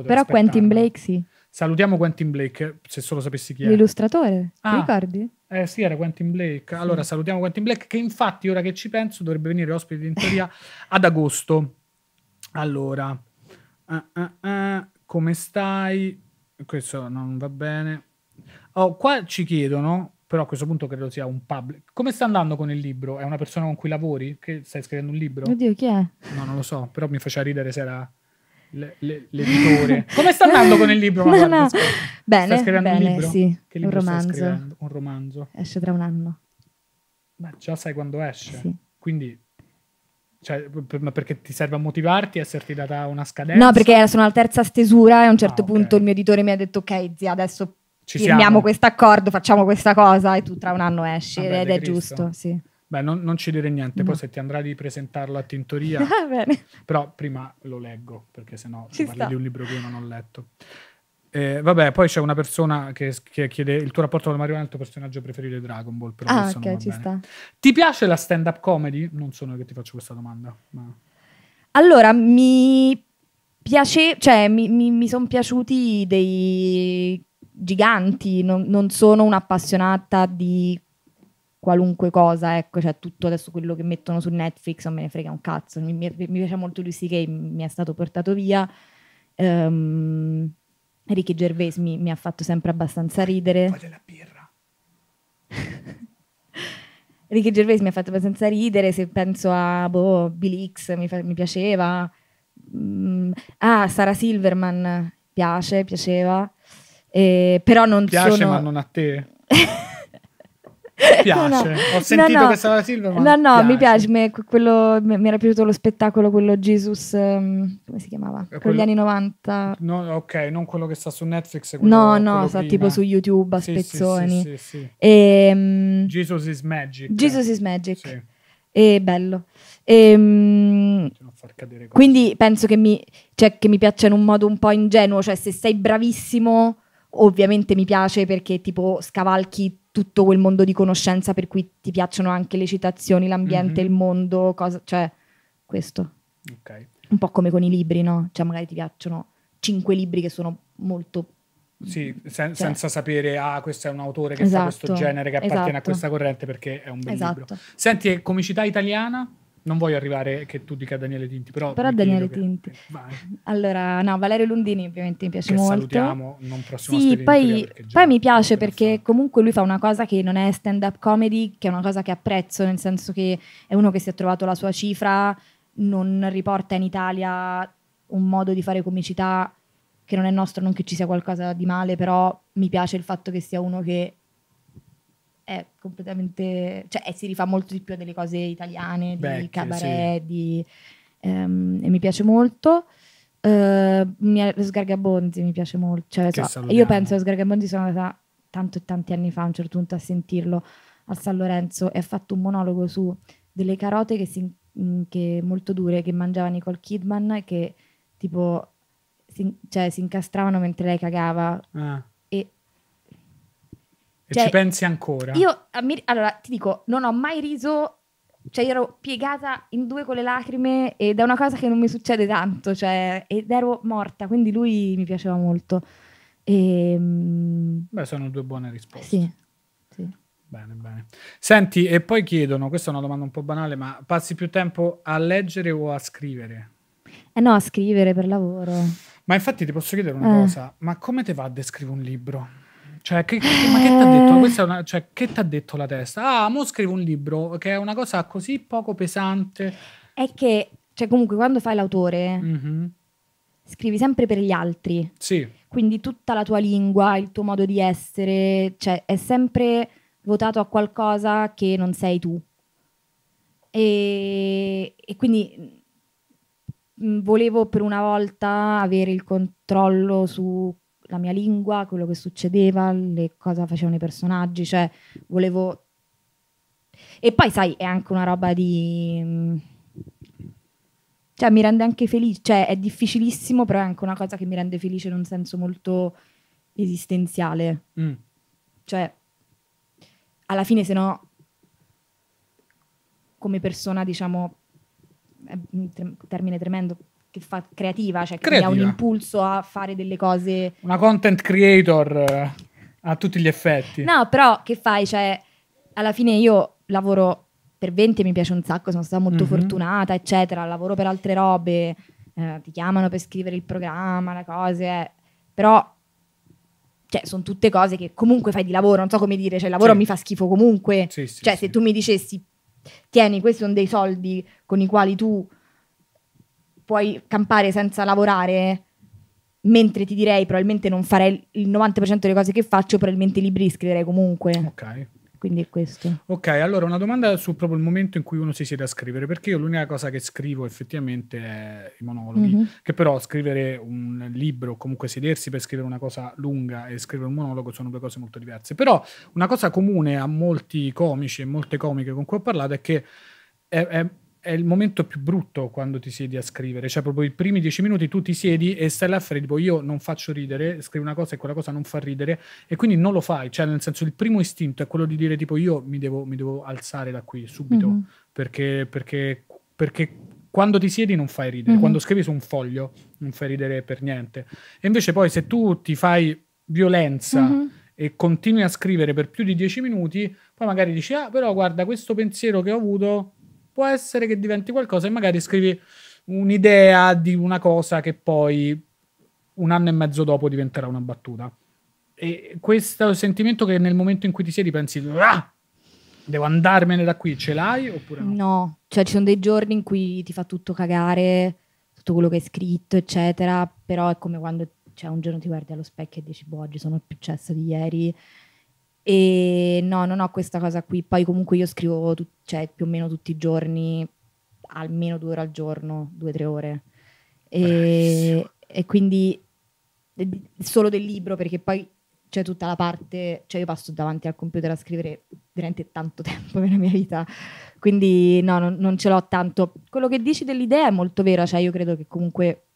Però Quentin Blake sì. Salutiamo Quentin Blake, se solo sapessi chi è. L'illustratore, ah, ricordi? Eh sì, era Quentin Blake. Allora sì. salutiamo Quentin Blake che infatti, ora che ci penso, dovrebbe venire ospite in teoria (laughs) ad agosto. Allora, uh, uh, uh, come stai? Questo non va bene. Oh, qua ci chiedono, però a questo punto credo sia un public. Come sta andando con il libro? È una persona con cui lavori? Che stai scrivendo un libro? Oddio, chi è? No, non lo so, però mi faceva ridere se era l'editore. (laughs) Come sta andando con il libro? no, guarda, no. Sta, bene, sta bene, un sì. un romanzo. un romanzo. Esce tra un anno. Ma già sai quando esce. Sì. Quindi cioè, perché ti serve a motivarti, esserti data una scadenza? No, perché sono alla terza stesura e a un ah, certo ah, punto okay. il mio editore mi ha detto ok zia, adesso Ci firmiamo questo accordo, facciamo questa cosa e tu tra un anno esci Vabbè, ah, ed è Cristo. giusto, sì. Beh, non, non, ci dire niente, no. poi se ti andrà di presentarlo a Tintoria. (laughs) però prima lo leggo, perché sennò ci parli sta. di un libro che io non ho letto. Eh, vabbè, poi c'è una persona che, che chiede il tuo rapporto con Marijuana è il tuo personaggio preferito di Dragon Ball. Però ah, ok, ci bene. sta. Ti piace la stand-up comedy? Non sono io che ti faccio questa domanda. Ma... Allora, mi piace, cioè mi, mi, mi sono piaciuti dei giganti, non, non sono un'appassionata di qualunque cosa, ecco, cioè tutto adesso quello che mettono su Netflix non me ne frega un cazzo, mi, mi, mi piace molto Lucy Gay, mi è stato portato via, um, Ricky Gervais mi, mi, ha fatto sempre abbastanza ridere. Voglio la birra. (laughs) Ricky Gervais mi ha fatto abbastanza ridere, se penso a boh, Bill X mi, fa, mi piaceva, mm, ah, Sara Silverman piace, piaceva, eh, però non piace, sono... Piace ma non a te. (laughs) Mi piace. No, no. Ho sentito no, no. che stava Silver. no, no, piace. mi piace. Mi, quello, mi, mi, era piaciuto lo spettacolo, quello Jesus. Um, come si chiamava? Eh, quello, quello degli anni 90. No, ok, non quello che sta su Netflix. Quello, no, no, sta prima. tipo su YouTube a sì, spezzoni. Sì, sì, e, um, Jesus is Magic. Jesus is Magic. E bello. Ehm, e, um, quindi penso che mi, cioè, che mi piaccia in un modo un po' ingenuo. Cioè, se sei bravissimo, ovviamente mi piace perché tipo scavalchi tutto quel mondo di conoscenza per cui ti piacciono anche le citazioni, l'ambiente, mm-hmm. il mondo, cosa, cioè questo. Okay. Un po' come con i libri, no? Cioè magari ti piacciono cinque libri che sono molto... Sì, sen- cioè. senza sapere, ah, questo è un autore che esatto, fa questo esatto, genere, che appartiene esatto. a questa corrente perché è un bel esatto. libro. Senti, comicità italiana? non voglio arrivare che tu dica Daniele Tinti, però... Però Daniele che... Tinti. Eh, allora, no, Valerio Lundini ovviamente mi piace che molto. salutiamo, non prossimo Sì, poi, poi mi piace perché comunque lui fa una cosa che non è stand-up comedy, che è una cosa che apprezzo, nel senso che è uno che si è trovato la sua cifra, non riporta in Italia un modo di fare comicità che non è nostro, non che ci sia qualcosa di male, però mi piace il fatto che sia uno che è completamente, cioè è, si rifà molto di più a delle cose italiane, Vecchie, di cabaret, sì. di, um, e mi piace molto. Uh, eh, mia, Sgargabonzi mi piace molto, cioè, so, io penso che Sgargabonzi sono andata tanto e tanti anni fa a un certo punto a sentirlo al San Lorenzo e ha fatto un monologo su delle carote che si, mm, che molto dure che mangiava Nicole Kidman che tipo si, cioè, si incastravano mentre lei cagava. Ah. E cioè, ci pensi ancora? Io, allora, ti dico, non ho mai riso cioè io ero piegata in due con le lacrime ed è una cosa che non mi succede tanto, cioè, ed ero morta, quindi lui mi piaceva molto. E... Ehm, Beh, sono due buone risposte. Sì. Bene, bene. Senti, e poi chiedono, questa è una domanda un po' banale, ma passi più tempo a leggere o a scrivere? Eh no, a scrivere per lavoro. Ma infatti ti posso chiedere una eh. cosa, ma come te va a descrivere un libro? Cioè, che, che, ma che ti ha detto? Eh. Questa è una, cioè, che ti ha detto la testa? Ah, mo scrivo un libro, che è una cosa così poco pesante. È che, cioè, comunque, quando fai l'autore, mm-hmm. scrivi sempre per gli altri. Sì. Quindi tutta la tua lingua, il tuo modo di essere, cioè, è sempre votato a qualcosa che non sei tu. E, e quindi mm, volevo per una volta avere il controllo su la mia lingua, quello che succedeva, le cosa facevano i personaggi, cioè volevo... E poi sai, è anche una roba di... Mm, cioè mi rende anche felice, cioè è difficilissimo, però è anche una cosa che mi rende felice in un senso molto esistenziale. Mm. Cioè, alla fine se no, come persona, diciamo, è un termine tremendo, che fa creativa, cioè che creativa. mi ha un impulso a fare delle cose. Una content creator eh, a tutti gli effetti. No, però che fai? Cioè, alla fine io lavoro per 20, e mi piace un sacco, sono stata molto mm-hmm. fortunata, eccetera, lavoro per altre robe, eh, ti chiamano per scrivere il programma, le cose, eh. però cioè, sono tutte cose che comunque fai di lavoro, non so come dire, cioè il lavoro sì. mi fa schifo comunque. Sì, sì, cioè, se tu mi dicessi tieni, questi sono dei soldi con i quali tu puoi campare senza lavorare, mentre ti direi probabilmente non farei il 90% delle cose che faccio, probabilmente i libri li scriverei comunque. Ok. Quindi è questo. Ok, allora una domanda su proprio il momento in cui uno si siede a scrivere, perché io l'unica cosa che scrivo effettivamente è i monologhi, mm-hmm. che però scrivere un libro, comunque sedersi per scrivere una cosa lunga e scrivere un monologo sono due cose molto diverse. Però una cosa comune a molti comici e molte comiche con cui ho parlato è che è, è è il momento più brutto quando ti siedi a scrivere, cioè proprio i primi dieci minuti tu ti siedi e stai là a fare tipo io non faccio ridere, scrivo una cosa e quella cosa non fa ridere e quindi non lo fai, cioè nel senso il primo istinto è quello di dire tipo io mi devo, mi devo alzare da qui subito mm-hmm. perché, perché, perché quando ti siedi non fai ridere, mm-hmm. quando scrivi su un foglio non fai ridere per niente e invece poi se tu ti fai violenza mm-hmm e continui a scrivere per più di dieci minuti, poi magari dici, ah però guarda questo pensiero che ho avuto può essere che diventi qualcosa e magari scrivi un'idea di una cosa che poi un anno e mezzo dopo diventerà una battuta. E questo sentimento che nel momento in cui ti siedi pensi, ah, devo andarmene da qui, ce l'hai oppure no? No, cioè ci sono dei giorni in cui ti fa tutto cagare, tutto quello che hai scritto, eccetera, però è come quando cioè, un giorno ti guardi allo specchio e dici, boh, oggi sono il successo di ieri e no, non ho questa cosa qui. Poi comunque io scrivo tu- cioè, più o meno tutti i giorni, almeno due ore al giorno, due o tre ore. E, e, quindi eh, solo del libro, perché poi c'è tutta la parte, cioè io passo davanti al computer a scrivere veramente tanto (laughs) tempo nella mia vita, quindi no, non, non ce l'ho tanto. Quello che dici dell'idea è molto vero, cioè io credo che comunque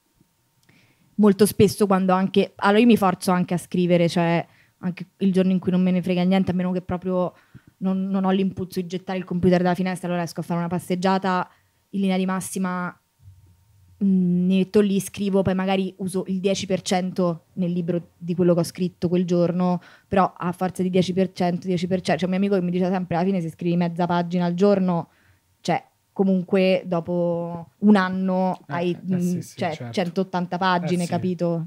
molto spesso quando anche, allora io mi forzo anche a scrivere, cioè anche il giorno in cui non me ne frega niente, a meno che proprio non, non ho l'impulso di gettare il computer dalla finestra, allora esco a fare una passeggiata in linea di massima mm, mi metto lì, scrivo, poi magari uso il 10% nel libro di quello che ho scritto quel giorno, però a forza di 10%, 10%, c'è cioè un mio amico che mi dice sempre alla fine se scrivi mezza pagina al giorno, cioè comunque dopo un anno eh, hai eh, mm, sì, sì, cioè, certo. 180 pagine, eh, sì. capito?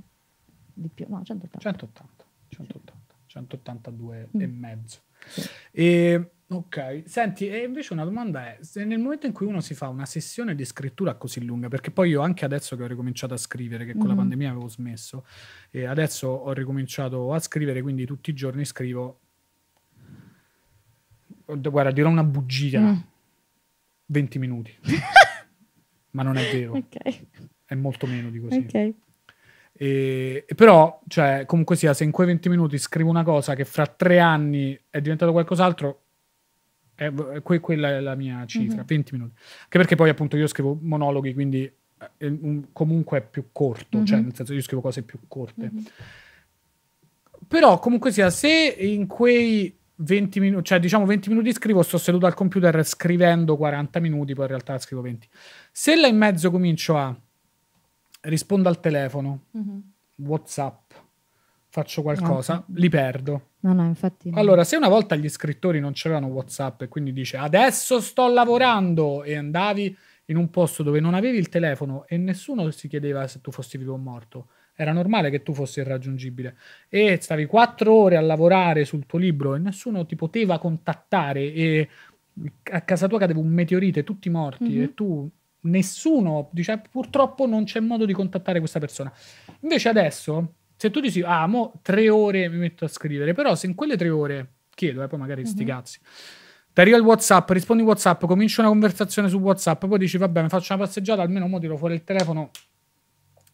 Di più, no, 180. 180, 180. 182 mm. e mezzo. E, ok, senti, e invece una domanda è, se nel momento in cui uno si fa una sessione di scrittura così lunga, perché poi io anche adesso che ho ricominciato a scrivere, che con mm. la mm-hmm. pandemia avevo smesso, e adesso ho ricominciato a scrivere, quindi tutti i giorni scrivo, guarda, dirò una bugia, mm. 20 minuti, (laughs) ma non è vero, okay. è molto meno di così. Okay. E, però, cioè, comunque sia, se in quei 20 minuti scrivo una cosa che fra tre anni è diventato qualcos'altro, è, que- quella è la mia cifra, mm-hmm. 20 minuti. Anche perché poi appunto io scrivo monologhi, quindi eh, è un, comunque è più corto, mm-hmm. cioè mhm. nel senso io scrivo cose più corte. Mm-hmm. Però comunque sia, se in quei 20 minuti, cioè diciamo 20 minuti scrivo, sto seduto al computer scrivendo 40 minuti, poi in realtà scrivo 20. Se là in mezzo comincio a rispondo al telefono, mm-hmm. WhatsApp, faccio qualcosa, no. li perdo. No, no, infatti. No. Allora, se una volta gli scrittori non c'erano WhatsApp e quindi dice adesso sto lavorando e andavi in un posto dove non avevi il telefono e nessuno si chiedeva se tu fossi vivo o morto, era normale che tu fossi irraggiungibile e stavi quattro ore a lavorare sul tuo libro e nessuno ti poteva contattare e a casa tua cadeva un meteorite, tutti morti mm-hmm. e mhm. tu nessuno, dice ah, purtroppo non c'è modo di contattare questa persona. Invece adesso, se tu dici, ah, mo tre ore mi metto a scrivere, però se in quelle tre ore, chiedo, eh, poi magari mm-hmm. sti mhm. cazzi, ti arriva il WhatsApp, rispondi WhatsApp, cominci una conversazione su WhatsApp, poi dici, vabbè, mi faccio una passeggiata, almeno mo tiro fuori il telefono,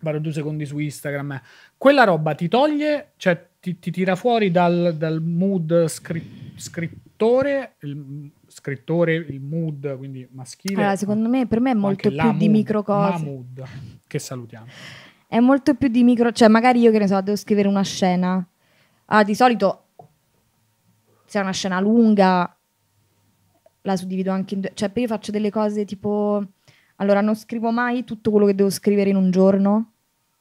vado due secondi su Instagram. Quella roba ti toglie, cioè ti, ti tira fuori dal, dal mood scri- scrittore, il, scrittore, il mood, quindi maschile. Allora, secondo me, per me è molto più mood, di micro cose. mood, che salutiamo. È molto più di micro, cioè magari io che ne so, devo scrivere una scena. Ah, di solito se è una scena lunga la suddivido anche in due, cioè io faccio delle cose tipo allora non scrivo mai tutto quello che devo scrivere in un giorno.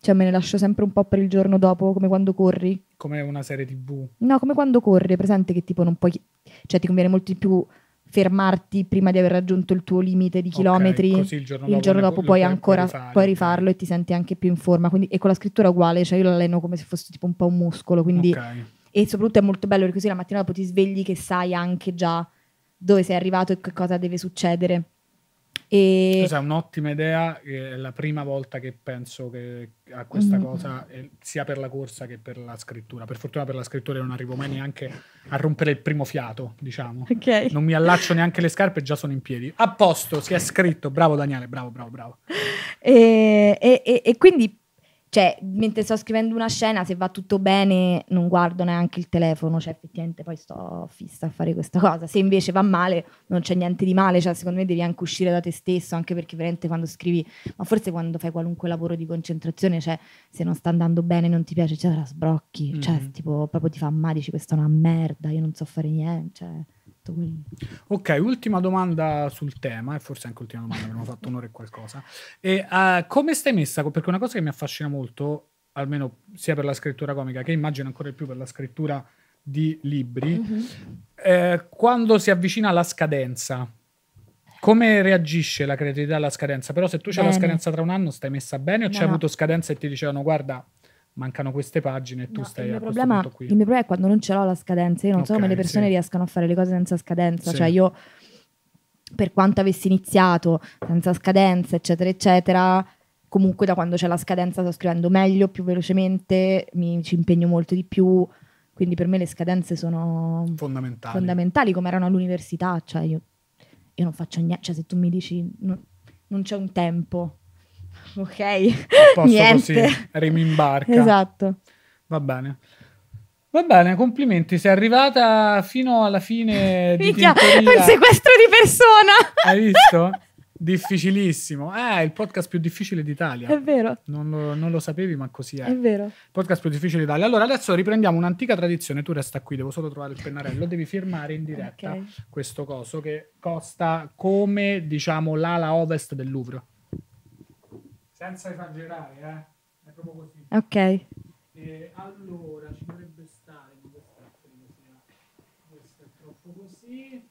Cioè me ne lascio sempre un po' per il giorno dopo, come quando corri. Come una serie tv. No, come quando corri, presente che tipo non puoi... Cioè ti conviene molto di più fermarti prima di aver raggiunto il tuo limite di chilometri okay, il giorno dopo, il giorno dopo puoi, puoi ancora rifare, puoi rifarlo e ti senti anche più in forma quindi, e con la scrittura è uguale cioè io l'alleno come se fosse tipo un po' un muscolo quindi okay. e soprattutto è molto bello perché così la mattina dopo ti svegli che sai anche già dove sei arrivato e che cosa deve succedere e... Questa è un'ottima idea, è la prima volta che penso che a questa mm-hmm. cosa, eh, sia per la corsa che per la scrittura. Per fortuna per la scrittura non arrivo mai neanche a rompere il primo fiato, diciamo. Okay. Non mi allaccio neanche le scarpe, e già sono in piedi. A posto, si è scritto, bravo Daniele, bravo, bravo, bravo. E, e, e quindi cioè, mentre sto scrivendo una scena, se va tutto bene, non guardo neanche il telefono, cioè effettivamente poi sto fissa a fare questa cosa. Se invece va male, non c'è niente di male, cioè secondo me devi anche uscire da te stesso, anche perché veramente quando scrivi, ma forse quando fai qualunque lavoro di concentrazione, cioè se non sta andando bene, non ti piace, cioè la sbrocchi, mm-hmm. cioè tipo proprio ti fa male, dici questa è una merda, io non so fare niente, cioè fatto quello. Ok, ultima domanda sul tema, e forse anche ultima domanda, abbiamo fatto un'ora e qualcosa. E, uh, come stai messa? Perché una cosa che mi affascina molto, almeno sia per la scrittura comica, che immagino ancora di più per la scrittura di libri, mm-hmm. eh, quando si avvicina alla scadenza, come reagisce la creatività alla scadenza? Però se tu c'è la scadenza tra un anno, stai messa bene o no, c'è no. avuto scadenza e ti dicevano guarda, mancano queste pagine e tu no, stai il mio, problema, il mio problema è quando non ce l'ho la scadenza. Io non okay, so come le persone sì. riescano a fare le cose senza scadenza. Sì. Cioè io, per quanto avessi iniziato senza scadenza, eccetera, eccetera, comunque da quando c'è la scadenza sto scrivendo meglio, più velocemente, mi ci impegno molto di più. Quindi per me le scadenze sono fondamentali, fondamentali come erano all'università. Cioè io, io non faccio niente. Cioè se tu mi dici no, non c'è un tempo ok. Niente. così, rimimbarca. Esatto. Va bene. Va bene, complimenti, sei arrivata fino alla fine di Minchia, un sequestro di persona. Hai visto? (laughs) Difficilissimo. Eh, il podcast più difficile d'Italia. È vero. Non lo, non lo, sapevi, ma così è. È vero. Podcast più difficile d'Italia. Allora, adesso riprendiamo un'antica tradizione. Tu resta qui, devo solo trovare il pennarello. Devi firmare in diretta okay. questo coso che costa come, diciamo, l'ala ovest del Louvre senza esagerare, eh? È proprio così. Ok. E allora ci dovrebbe stare di questa Questo è troppo così.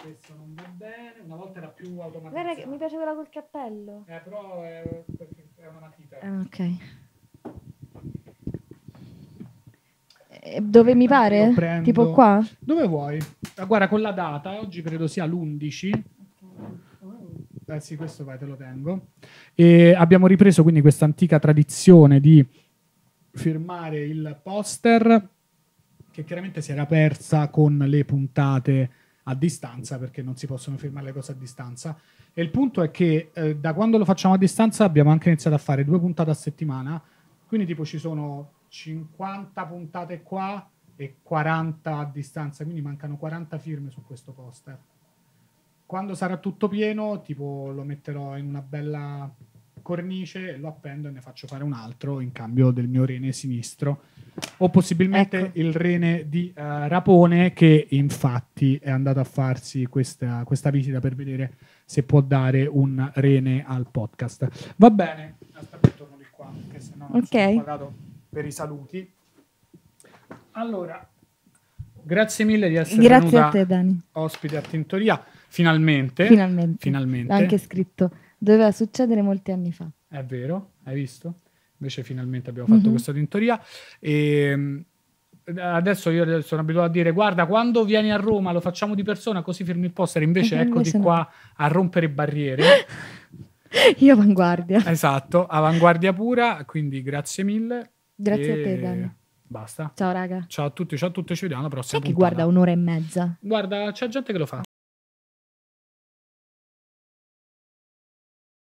Questo non va bene. Una volta era più automatico. mi piace quella col cappello. Eh, però è, è una matita. Ah, ok. Eh, dove mi pare? Tipo qua? Dove vuoi? Ah, guarda, con la data, eh, oggi credo sia l'11. Eh sì, questo vai, te lo tengo. E abbiamo ripreso quindi questa antica tradizione di firmare il poster che chiaramente si era persa con le puntate a distanza perché non si possono firmare le cose a distanza. E il punto è che eh, da quando lo facciamo a distanza abbiamo anche iniziato a fare due puntate a settimana, quindi tipo ci sono 50 puntate qua e 40 a distanza, quindi mancano 40 firme su questo poster. Quando sarà tutto pieno, tipo lo metterò in una bella cornice, lo appendo e ne faccio fare un altro in cambio del mio rene sinistro. O possibilmente ecco. il rene di uh, Rapone, che infatti è andato a farsi questa, questa, visita per vedere se può dare un rene al podcast. Va bene, aspetta, ah, torno di qua perché sennò okay. non sono per i saluti. Allora, grazie mille di essere grazie venuta a te, Dani. ospite a Tintoria. Finalmente, finalmente. finalmente. Anche scritto, doveva succedere molti anni fa. È vero, hai visto? Invece finalmente abbiamo fatto mm-hmm. questa tintoria. E, ehm, adesso io sono abituato a dire guarda quando vieni a Roma lo facciamo di persona così firmi il poster invece eh, eccoti qua no. a rompere barriere (laughs) io avanguardia esatto avanguardia pura quindi grazie mille grazie e... a te Dani basta ciao raga ciao a tutti ciao a tutti ci vediamo alla prossima chi puntata. guarda un'ora e mezza guarda c'è gente che lo fa